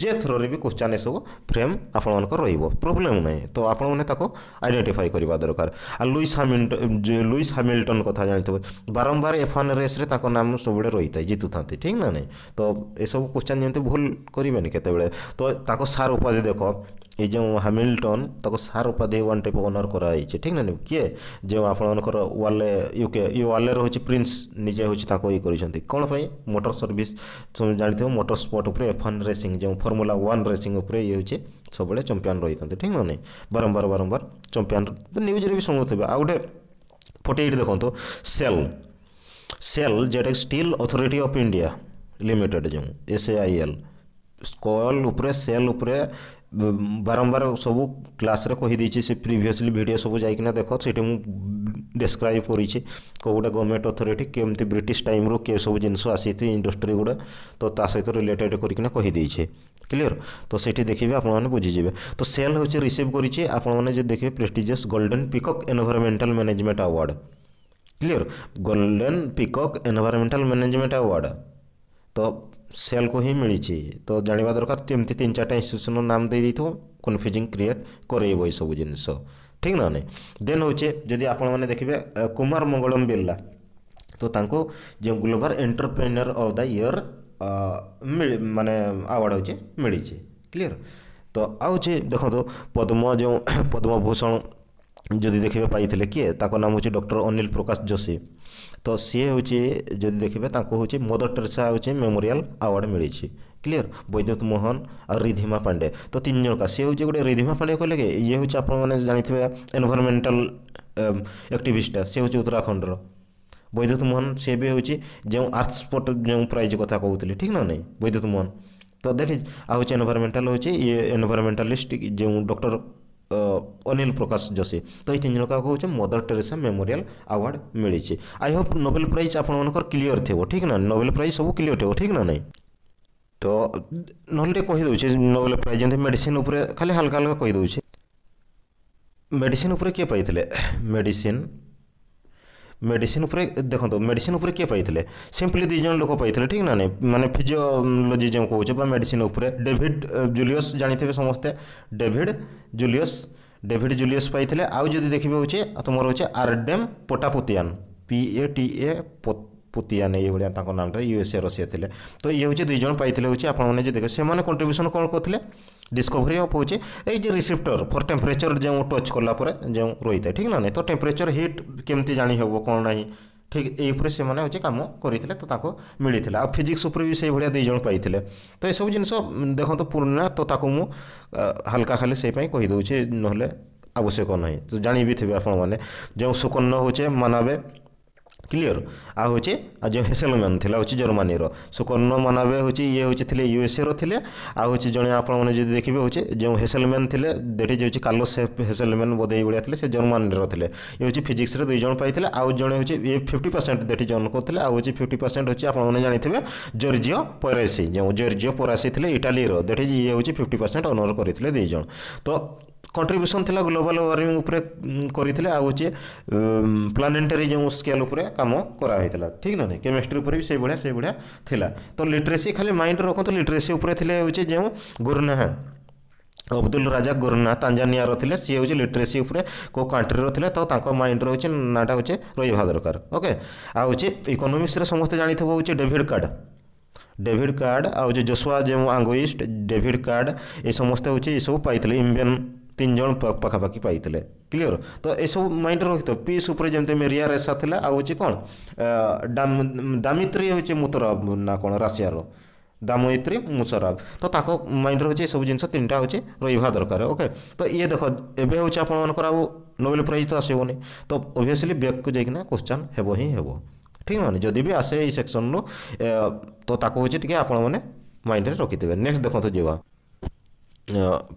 ଯେ ଥ୍ରୋରେ ବି କ୍ୱେଶ୍ଚନ୍ ଏସବୁ ଫ୍ରେମ୍ ଆପଣମାନଙ୍କର ରହିବ ପ୍ରୋବ୍ଲେମ୍ ନାହିଁ ତ ଆପଣମାନେ ତାକୁ ଆଇଡେଣ୍ଟିଫାଇ କରିବା ଦରକାର ଆଉ ଲୁଇସ୍ ଲୁଇସ୍ ହାମିଲ୍ଟନ୍ କଥା ଜାଣିଥିବେ ବାରମ୍ବାର ଏଫ୍ ୱାନ୍ ରେସ୍ରେ ତାଙ୍କ ନାମ ସବୁବେଳେ ରହିଥାଏ ଜିତୁଥାନ୍ତି ଠିକ୍ ନା ନାହିଁ ତ ଏସବୁ କ୍ୱେଶ୍ଚନ୍ ଯେମିତି ଭୁଲ କରିବେନି କେତେବେଳେ ତ ତାଙ୍କ ସାର୍ ଉପାଧି ଦେଖ এই ଯେଉଁ ହାମିଲଟନ୍ ତାକୁ ସାର୍ ଉପାଧି ୱାନ୍ ଟାଇପ୍ ଓନର୍ କରାଯାଇଛି ଠିକ୍ ନା କିଏ ଯେଉଁ ଆପଣମାନଙ୍କର ୱାଲେ ୟୁକେ ଇ ୱାଲେ ହେଉଛି ପ୍ରିନ୍ସ ନିଜେ ହେଉଛି ତାକୁ ଇଏ କରିଛନ୍ତି କ'ଣ ପାଇଁ ମୋଟର ସର୍ଭିସ୍ ଜାଣିଥିବ ମୋଟର ସ୍ପୋର୍ଟ ଉପରେ ଏଫ୍ ୱାନ୍ ରେସିଂ ଯେଉଁ ଫର୍ମୁଲା ୱାନ୍ ରେସିଂ ଉପରେ ଇଏ ହେଉଛି ସବୁବେଳେ ଚମ୍ପିଆନ୍ ରହିଥାନ୍ତି ଠିକ୍ ନା ନାହିଁ ବାରମ୍ବାର ବାରମ୍ବାର ଚମ୍ପିଆନ୍ ନ୍ୟୁଜ୍ରେ ବି ଶୁଣୁଥିବେ ଆଉ ଗୋଟେ ଫୋର୍ଟି ଏଇଟ୍ ଦେଖନ୍ତୁ ସେଲ୍ ସେଲ୍ ଯେଉଁଟାକି steel authority of India limited ଯେଉଁ ଏସ୍ଏଆଇଏଲ୍ ସ୍କଲ୍ ଉପରେ ସେଲ୍ ଉପରେ ବାରମ୍ବାର ସବୁ କ୍ଲାସ୍ରେ କହିଦେଇଛି ସେ ପ୍ରିଭିୟସ୍ଲି ଭିଡ଼ିଓ ସବୁ ଯାଇକିନା ଦେଖ ସେଠି ମୁଁ ଡେସ୍କ୍ରାଇବ୍ କରିଛି କେଉଁ ଗୋଟେ ଗଭର୍ଣ୍ଣମେଣ୍ଟ ଅଥରିଟି କେମିତି ବ୍ରିଟିଶ ଟାଇମ୍ରୁ କେ ସବୁ ଜିନିଷ ଆସିଛି ଇଣ୍ଡଷ୍ଟ୍ରି ଗୁଡ଼ା ତ ତା ସହିତ ରିଲେଟେଡ଼୍ କରିକିନା କହିଦେଇଛି କ୍ଲିଅର୍ ତ ସେଠି ଦେଖିବେ ଆପଣମାନେ ବୁଝିଯିବେ ତ ସେଲ୍ ହେଉଛି ରିସିଭ୍ କରିଛି ଆପଣମାନେ ଯଦି ଦେଖିବେ prestigious golden peacock environmental management award clear golden peacock environmental management award ତ ସେଲ୍କୁ ହିଁ ମିଳିଛି ତ ଜାଣିବା ଦରକାର ଏମିତି ତିନି ଚାରିଟା ଇନଷ୍ଟିଟ୍ୟୁସନ୍ର ନାମ ଦେଇଦେଇଥିବ କନଫ୍ୟୁଜିଂ କ୍ରିଏଟ୍ କରେଇବ ଏସବୁ ଜିନିଷ ଠିକ୍ ନା ନାହିଁ ଦେନ୍ ହେଉଛି ଯଦି ଆପଣମାନେ ଦେଖିବେ କୁମାର ମଙ୍ଗଳମ ବିର୍ଲା ତ ତାଙ୍କୁ ଯେଉଁ global entrepreneur of the year ମାନେ ଆୱାର୍ଡ଼ ହେଉଛି ମିଳିଛି କ୍ଲିଅର୍ ତ ଆଉ ହେଉଛି ଦେଖନ୍ତୁ ପଦ୍ମ ଯେଉଁ ପଦ୍ମଭୂଷଣ ଯଦି ଦେଖିବେ ପାଇଥିଲେ କିଏ ତାଙ୍କ ନାମ ହେଉଛି ଡକ୍ଟର ଅନିଲ ପ୍ରକାଶ ଯୋଶୀ ତ ସିଏ ହେଉଛି ଯଦି ଦେଖିବେ ତାଙ୍କୁ ହେଉଛି ମଦର ଟେରେସା ହେଉଛି ମେମୋରିଆଲ ଆୱାର୍ଡ଼ ମିଳିଛି କ୍ଲିଅର ବୈଦ୍ୟୁତ ମୋହନ ଆଉ ରିଧିମା ପାଣ୍ଡେ ତ ତିନି ଜଣକା ସିଏ ହେଉଛି ଗୋଟେ ରିଧିମା ପାଣ୍ଡେ କହିଲେ କି ଇଏ ହେଉଛି ଆପଣମାନେ ଜାଣିଥିବେ ଏନଭାରମେଣ୍ଟାଲ ଆକ୍ଟିଭିଷ୍ଟଟା ସିଏ ହେଉଛି ଉତ୍ତରାଖଣ୍ଡର ବୈଦ୍ୟୁତ ମୋହନ ସିଏ ବି ହେଉଛି ଯେଉଁ ଆର୍ଥ ସ୍ପଟ ଯେଉଁ ପ୍ରାଇଜ୍ କଥା କହୁଥିଲି ଠିକ୍ ନା ନାହିଁ ବୈଦ୍ୟୁତ ମୋହନ ତ ଦେଟ୍ ଇଜ୍ ଆଉ ହେଉଛି ଏନଭାରମେଣ୍ଟାଲ ହେଉଛି ଇଏ ଏନଭାରମେଣ୍ଟାଲିଷ୍ଟ ଯେଉଁ ଡକ୍ଟର અનિલ પ્રકાશ જોશી તો એ તીન જણક ହେଉଛି મଦର ଟେରେସା ମେମୋରିଆଲ ଆୱାର୍ଡ଼ ମିଳିଛି ଆଇ ହୋପ୍ ନୋବେଲ ପ୍ରାଇଜ୍ ଆପଣମାନଙ୍କର କ୍ଲିଅର ଥିବ ଠିକ୍ ନା ନୋବେଲ ପ୍ରାଇଜ୍ ସବୁ କ୍ଲିଅର ଥିବ ଠିକ୍ ନା ନାହିଁ ତ ନହେଲେ ଟିକେ କହିଦେଉଛି ନୋବେଲ ପ୍ରାଇଜ୍ ଯେମିତି ମେଡ଼ିସିନ୍ ଉପରେ ଖାଲି ହାଲକା ହାଲକା କହିଦେଉଛି ମେଡ଼ିସିନ୍ ଉପରେ କିଏ ପାଇଥିଲେ ମେଡ଼ିସିନ୍ মেডিসিন উপরে দেখুন মেডিসিন উপরে কে পাইলে সিম্পলি দুই জন লোক পাইলে ঠিক না মানে ফিজিওলোজি যে কৌছে বা মেডিসিন উপরে ডেভিড জুলিয়স জাঁথিবে সমস্তে ডেভিড জুলিয়স ডেভিড জুলিয়স পাইলে আউ যদি দেখবে হচ্ছে তোমার হচ্ছে আরডেম পোটাপোতিয়ান পি এ টি এ পোত ପୁତିଆନ୍ ଏଇଭଳିଆ ତାଙ୍କ ନାମଟା ୟୁଏସ୍ଏ ରସିଆ ଥିଲେ ତ ଇଏ ହେଉଛି ଦୁଇ ଜଣ ପାଇଥିଲେ ହେଉଛି ଆପଣମାନେ ଯଦି ଦେଖିବେ ସେମାନେ କଣ୍ଟ୍ରିବ୍ୟୁସନ୍ କ'ଣ କରିଥିଲେ ଡିସ୍କଭରି ଅଫ୍ ହେଉଛି ଏଇ ଯେ ରିସିପ୍ଟର ଫର୍ ଟେମ୍ପରେଚର ଯେଉଁ ଟଚ୍ କଲା ପରେ ଯେଉଁ ରହିଥାଏ ଠିକ୍ ନା ନାହିଁ ତ ଟେମ୍ପରେଚର ହିଟ୍ କେମିତି ଜାଣି ହେବ କ'ଣ ନାହିଁ ଠିକ୍ ଏଇ ଉପରେ ସେମାନେ ହେଉଛି କାମ କରିଥିଲେ ତ ତାଙ୍କୁ ମିଳିଥିଲା ଆଉ ଫିଜିକ୍ସ ଉପରେ ବି ସେଇଭଳିଆ ଦୁଇ ଜଣ ପାଇଥିଲେ ତ ଏସବୁ ଜିନିଷ ଦେଖନ୍ତୁ ପୁରୁଣା ତ ତାକୁ ମୁଁ ହାଲକା ଖାଲି ସେଇ ପାଇଁ କହିଦେଉଛି ନହେଲେ ଆବଶ୍ୟକ ନାହିଁ ତ ଜାଣିବି ଥିବେ ଆପଣମାନେ ଯେଉଁ ସୁକର୍ଣ୍ଣ ହେଉଛେ ମାନାବେ ক্লিয়র আ হচ্ছে যে হেসেলম্যান লা হচ্ছে জর্মানির সুকর্ণমান এবে হচ্ছে ইয়ে হচ্ছে লে ইউএসএ লে আ হচ্ছে জনে আপন মানে যদি দেখবে হচ্ছে যে হেসেলম্যান লে দেটি যে হচ্ছে কার্লোস হেসেলম্যান বোধে এই ভাড়া লে সে জর্মানির লে ইয়ে হচ্ছে ফিজিক্সরে দুই জন পাইলে আউ জনে হচ্ছে ইয়ে ফিফটি পরসেন্ট দেটি জয়েন করলে আউ হচ্ছে ফিফটি পরসেন্ট হচ্ছে আপন মানে জানিথিবে জর্জিও পরাসি যে জর্জিও পরাসি লে ইটালির দেটি ইয়ে হচ্ছে ফিফটি পরসেন্ট অনর করে দুই জন তো କଣ୍ଟ୍ରିବ୍ୟୁସନ୍ ଥିଲା ଗ୍ଲୋବାଲ୍ ୱାର୍ମିଂ ଉପରେ କରିଥିଲେ ଆଉ ହେଉଛି ପ୍ଲାନେଟାରୀ ଯେଉଁ ସ୍କେଲ୍ ଉପରେ କାମ କରାହେଇଥିଲା ଠିକ୍ ନା ନାହିଁ କେମିଷ୍ଟ୍ରି ଉପରେ ବି ସେଇଭଳିଆ ସେଇଭଳିଆ ଥିଲା ତ ଲିଟ୍ରେସି ଖାଲି ମାଇଣ୍ଡରେ ରଖନ୍ତୁ ଲିଟ୍ରେସି ଉପରେ ଥିଲେ ହେଉଛି ଯେଉଁ ଗୁରୁନାହା ଅବଦୁଲ ରାଜା ଗୁରୁନା ତାଞ୍ଜାନିଆର ଥିଲେ ସିଏ ହେଉଛି ଲିଟ୍ରେସି ଉପରେ କେଉଁ କାଣ୍ଟ୍ରିର ଥିଲେ ତ ତାଙ୍କ ମାଇଣ୍ଡରେ ହେଉଛି ନାଁଟା ହେଉଛି ରହିବା ଦରକାର ଓକେ ଆଉ ହେଉଛି ଇକୋନୋମିକ୍ସରେ ସମସ୍ତେ ଜାଣିଥିବ ହେଉଛି ଡେଭିଡ଼ କାର୍ଡ଼ ଡେଭିଡ଼ କାର୍ଡ଼ ଆଉ ଯେଉଁ ଜୋସୁଆ ଯେଉଁ ଆଙ୍ଗୋଇଷ୍ଟ ଡେଭିଡ଼ କାର୍ଡ଼ ଏ ସମସ୍ତେ ହେଉଛି ଏସବୁ ପାଇଥିଲେ ଇଣ୍ଡିଆନ୍ তিন জন পাখাপাখি পাইলে ক্লিয়র তো এসব মাইন্ড রখিত পিস উপরে যেমনি মেরিয়া রেসা লা আউ হচ্ছে কোণ দামিত্রী হচ্ছে মুতরা না কোণ রাশিয়ার দাময়িত্রী মুসরাব তো তাঁর মাইন্ড রয়েছে এসব জিনিস তিনটা হচ্ছে রহবা দরকার ওকে তো ইয়ে দেখ এবে হচ্ছে আপনার আউ নোবেল প্রাইজ তো আসবনি তো অভিয়সলি ব্যাকু যাইকিনা কোশ্চেন হব হি হব ঠিক মানে যদি বি আসে এই সেকশনরু তো তাকে হচ্ছে টিকি আপনার মানে মাইন্ডরে রখিথে নেক্সট দেখুন যা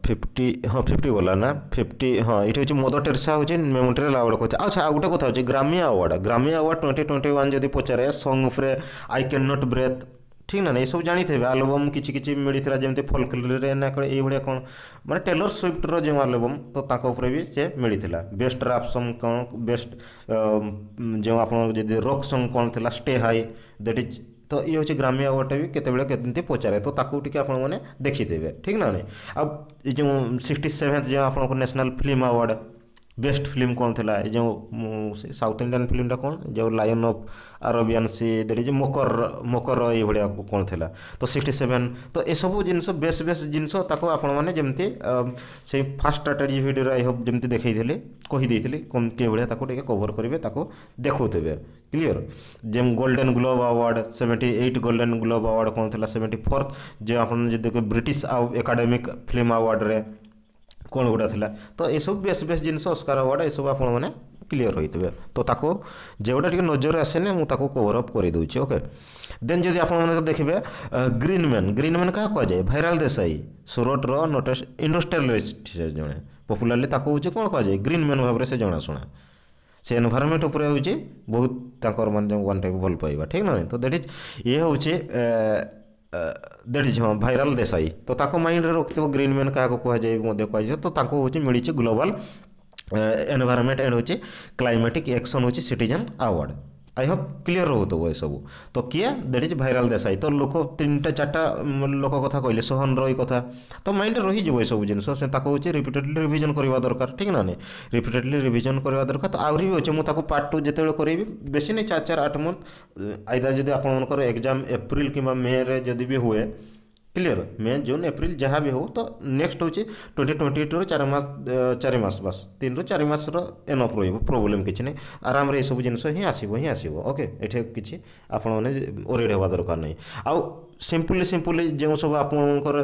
ফিফটি হ্যাঁ ফিফটি গলা না ফিফটি হ্যাঁ এটা হচ্ছে মদর টেরসা হচ্ছে মেমোরিয়াল আওয়ার্ড কথা আচ্ছা আর গোটে কথা হচ্ছে Grammy award Grammy award twenty twenty one যদি পচারে সং উপরে আই ক্যান নট ব্রেথ ঠিক না এসব জাঁথিবে আলবম কিছু কিছু মিଳିଥିଲା যেମିତି ଫୋଲ୍କଲିରେ ନା କ'ଣ ଏଇଭଳିଆ କ'ଣ ମାନେ ଟେଲର ସ୍ୱିଫ୍ଟର ଯେଉଁ ଆଲବମ୍ ତ ତାଙ୍କ ଉପରେ ବି ସେ ମିଳିଥିଲା ବେଷ୍ଟ ରାପ୍ ସଙ୍ଗ୍ କ'ଣ ବେଷ୍ଟ ଯେଉଁ ଆପଣ ଯଦି ରକ୍ ସଙ୍ଗ୍ କ'ଣ ଥିଲା ଷ୍ଟେ ହାଇ ଦ୍ୟାଟ୍ ଇଜ୍ ତ ଇଏ ହେଉଛି ଗ୍ରାମ୍ୟ ଆୱାର୍ଡ଼ଟା ବି କେତେବେଳେ କେମିତି ପଚାରେ ତ ତାକୁ ଟିକେ ଆପଣମାନେ ଦେଖିଦେବେ ଠିକ୍ ନା ନାହିଁ ଆଉ ଯେଉଁ ସିକ୍ସଟି ସେଭେନ୍ଥ ଯେଉଁ ଆପଣଙ୍କ national film award best film कौन था जो साउथ इंडियन फिल्मटा कौन जो लायन ऑफ अरबियन सी देखिए इज मकर मकर ये भलिया कौन थिला तो 67 तो ए सब जिनस बेस्ट बेस्ट जिनस ताको से fast started video I hope जेमति देखै थिले कहि देइ थिले कोन के भलिया ताको टेके कवर करिवे ताको देखौ देबे क्लियर जेम golden globe award 78 golden globe award कौन थी 74 फोर्थ जो आप देखो ब्रिटिश एकाडेमिक फिल्म अवार्ड रे କ'ଣ ଗୁଡ଼ା ଥିଲା ତ ଏସବୁ ବେଶ୍ ବେଶ୍ ଜିନିଷ ଅସ୍କାର ଆୱାର୍ଡ଼ ଏସବୁ ଆପଣମାନେ କ୍ଲିଅର୍ ହୋଇଥିବେ ତ ତାକୁ ଯେଉଁଟା ଟିକେ ନଜରରେ ଆସେନି ମୁଁ ତାକୁ କଭର୍ ଅପ୍ କରିଦେଉଛି ଓକେ ଦେନ୍ ଯଦି ଆପଣମାନେ ଦେଖିବେ ଗ୍ରୀନ୍ ମ୍ୟାନ୍ ଗ୍ରୀନ୍ ମ୍ୟାନ୍ କାହା କୁହାଯାଏ ଭାଇରାଲ ଦେଶାଇ ସୁରଟର ନୋଟେସ୍ ଇଣ୍ଡଷ୍ଟ୍ରିଆଲିଷ୍ଟ ସେ ଜଣେ ପପୁଲାରଲି ତାକୁ ହେଉଛି କ'ଣ କୁହାଯାଏ ଗ୍ରୀନ୍ ମ୍ୟାନ୍ ଭାବରେ ସେ ଜଣାଶୁଣା ସେ ଏନଭାରମେଣ୍ଟ ଉପରେ ହେଉଛି ବହୁତ ତାଙ୍କର ମାନେ ୱାନ୍ ଟାଇପ୍ ଭଲ ପାଇବା ଠିକ୍ ନୁହେଁ ତ ଦେଟ୍ ଇଜ୍ ଇଏ ହେଉଛି देढ़ भाइराल देसाई तो माइंड में रखिथ ग्रीन मैन क्या कहुए तो हूँ मिली ग्लोबल एनवायरमेंट एंड हूँ क्लैमेटिक एक्शन हूँ सिटन अवार्ड আই হোপ ক্লিয়ার হউথব এসবু তো কিয়া দ্যাট ইজ ভাইরাল দেশাই তো লোক তিনটা চারটা লোক কথা কইলে সোহন রই কথা তো মাইন্ডে রহিযোগ এসব জিনিস সে তাকে হচ্ছে রিপিটেডলি রিভিজন করা দরকার ঠিক না রিপিটেডলি রিভিজন করা দরকার তো আহরি অছে মু তাকে পার্ট টু যেতবে করবি বেশি নেই চার চার আট মন্থ আইদার যদি আপনার এক্সাম এপ্রিল কিংবা মে রে যদি বি হুয়ে क्लीयर मे जून एप्रिल जहाँ भी हो तो नेक्स्ट हूँ ट्वेंटी ट्वेंटी एट्रु चार मास चार बास तीन रु चार मासर एनफ प्रोब्लेम कि नहीं आराम ये सब जिन ही आसो ही आसो ओके ये किसी आपण मैंने ओरेड होगा दरकार ना आउ ସିମ୍ପଲି ସିମ୍ପଲି ଯେଉଁ ସବୁ ଆପଣଙ୍କର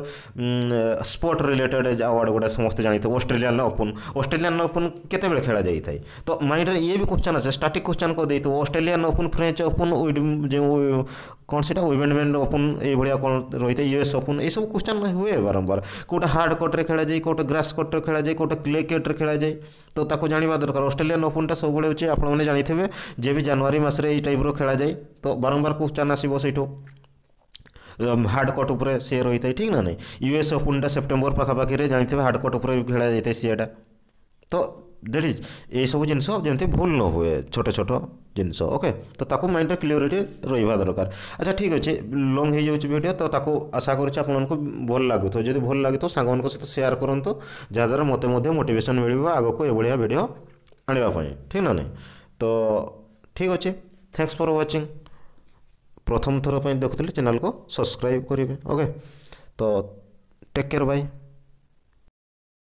ସ୍ପୋର୍ଟ ରିଲେଟେଡ଼ ଆୱାର୍ଡ଼ ଗୁଡ଼ା ସମସ୍ତେ ଜାଣିଥିବେ ଅଷ୍ଟ୍ରେଲିଆନ୍ ଓପନ୍ ଅଷ୍ଟ୍ରେଲିଆନ୍ ଓପନ୍ କେତେବେଳେ ଖେଳାଯାଇଥାଏ ତ ମାଇଣ୍ଡରେ ଇଏ ବି କ୍ୱେଶ୍ଚନ୍ ଅଛି ଷ୍ଟାଟିକ୍ କ୍ୱେଶ୍ଚନ୍ କରିଦେଇଥିବ ଅଷ୍ଟ୍ରେଲିଆନ୍ ଓପନ୍ ଫ୍ରେଞ୍ଚ ଓପନ୍ ଯେଉଁ କ'ଣ ସେଇଟା ୱିମେନ୍ ଓପନ୍ ଏଇଭଳିଆ କ'ଣ ରହିଥାଏ ୟୁଏସ୍ ଓପନ୍ ଏସବୁ କ୍ୱେଶ୍ଚନ୍ ହୁଏ ବାରମ୍ବାର କେଉଁଟା ହାର୍ଡ଼ କୋର୍ଟରେ ଖେଳାଯାଏ କେଉଁଟା ଗ୍ରାସ୍ କୋର୍ଟରେ ଖେଳାଯାଏ କେଉଁଟା କ୍ଲେ କେଟ୍ରେ ଖେଳାଯାଏ ତ ତାକୁ ଜାଣିବା ଦରକାର ଅଷ୍ଟ୍ରେଲିଆନ୍ ଓପନ୍ଟା ସବୁବେଳେ ହେଉଛି ଆପଣମାନେ ଜାଣିଥିବେ ଯେ ବି ଜାନୁଆରୀ ମାସରେ ଏଇ ଟାଇପ୍ର ଖେଳାଯାଏ ତ ବାରମ୍ବାର କ୍ୱେଶ୍ଚନ୍ ଆସିବ ସେଇଠୁ ହାର୍ଡ଼କଟ୍ ଉପରେ ସେ ରହିଥାଏ ଠିକ୍ ନା ନାହିଁ ୟୁଏସ୍ ଓପନ୍ଟା ସେପ୍ଟେମ୍ବର ପାଖାପାଖିରେ ଜାଣିଥିବେ ହାର୍ଡ଼କଟ୍ ଉପରେ ଖେଳା ଯାଇଥାଏ ସିଏଟା ତ ଦେଟ୍ ଇଜ୍ ଏସବୁ ଜିନିଷ ଯେମିତି ଭୁଲ ନ ହୁଏ ଛୋଟ ଛୋଟ ଜିନିଷ ଓକେ ତ ତାକୁ ମାଇଣ୍ଡରେ କ୍ଲିଅରିଟି ରହିବା ଦରକାର ଆଚ୍ଛା ଠିକ୍ ଅଛି ଲଙ୍ଗ୍ ହେଇଯାଉଛି ଭିଡ଼ିଓ ତ ତାକୁ ଆଶା କରୁଛି ଆପଣଙ୍କୁ ଭଲ ଲାଗୁଥିବ ଯଦି ଭଲ ଲାଗୁଥିବ ସାଙ୍ଗମାନଙ୍କ ସହିତ ସେୟାର କରନ୍ତୁ ଯାହାଦ୍ୱାରା ମୋତେ ମଧ୍ୟ ମୋଟିଭେସନ୍ ମିଳିବ ଆଗକୁ ଏଭଳିଆ ଭିଡ଼ିଓ ଆଣିବା ପାଇଁ ଠିକ୍ ନା ନାହିଁ ତ ଠିକ୍ ଅଛି ଥ୍ୟାଙ୍କ୍ସ ଫର୍ ୱାଚିଂ ପ୍ରଥମ ଥର ପାଇଁ ଦେଖୁଥିଲେ ଚ୍ୟାନେଲ୍କୁ ସବସ୍କ୍ରାଇବ୍ କରିବେ ଓକେ ତ ଟେକ୍ କେୟାର୍ ବାଏ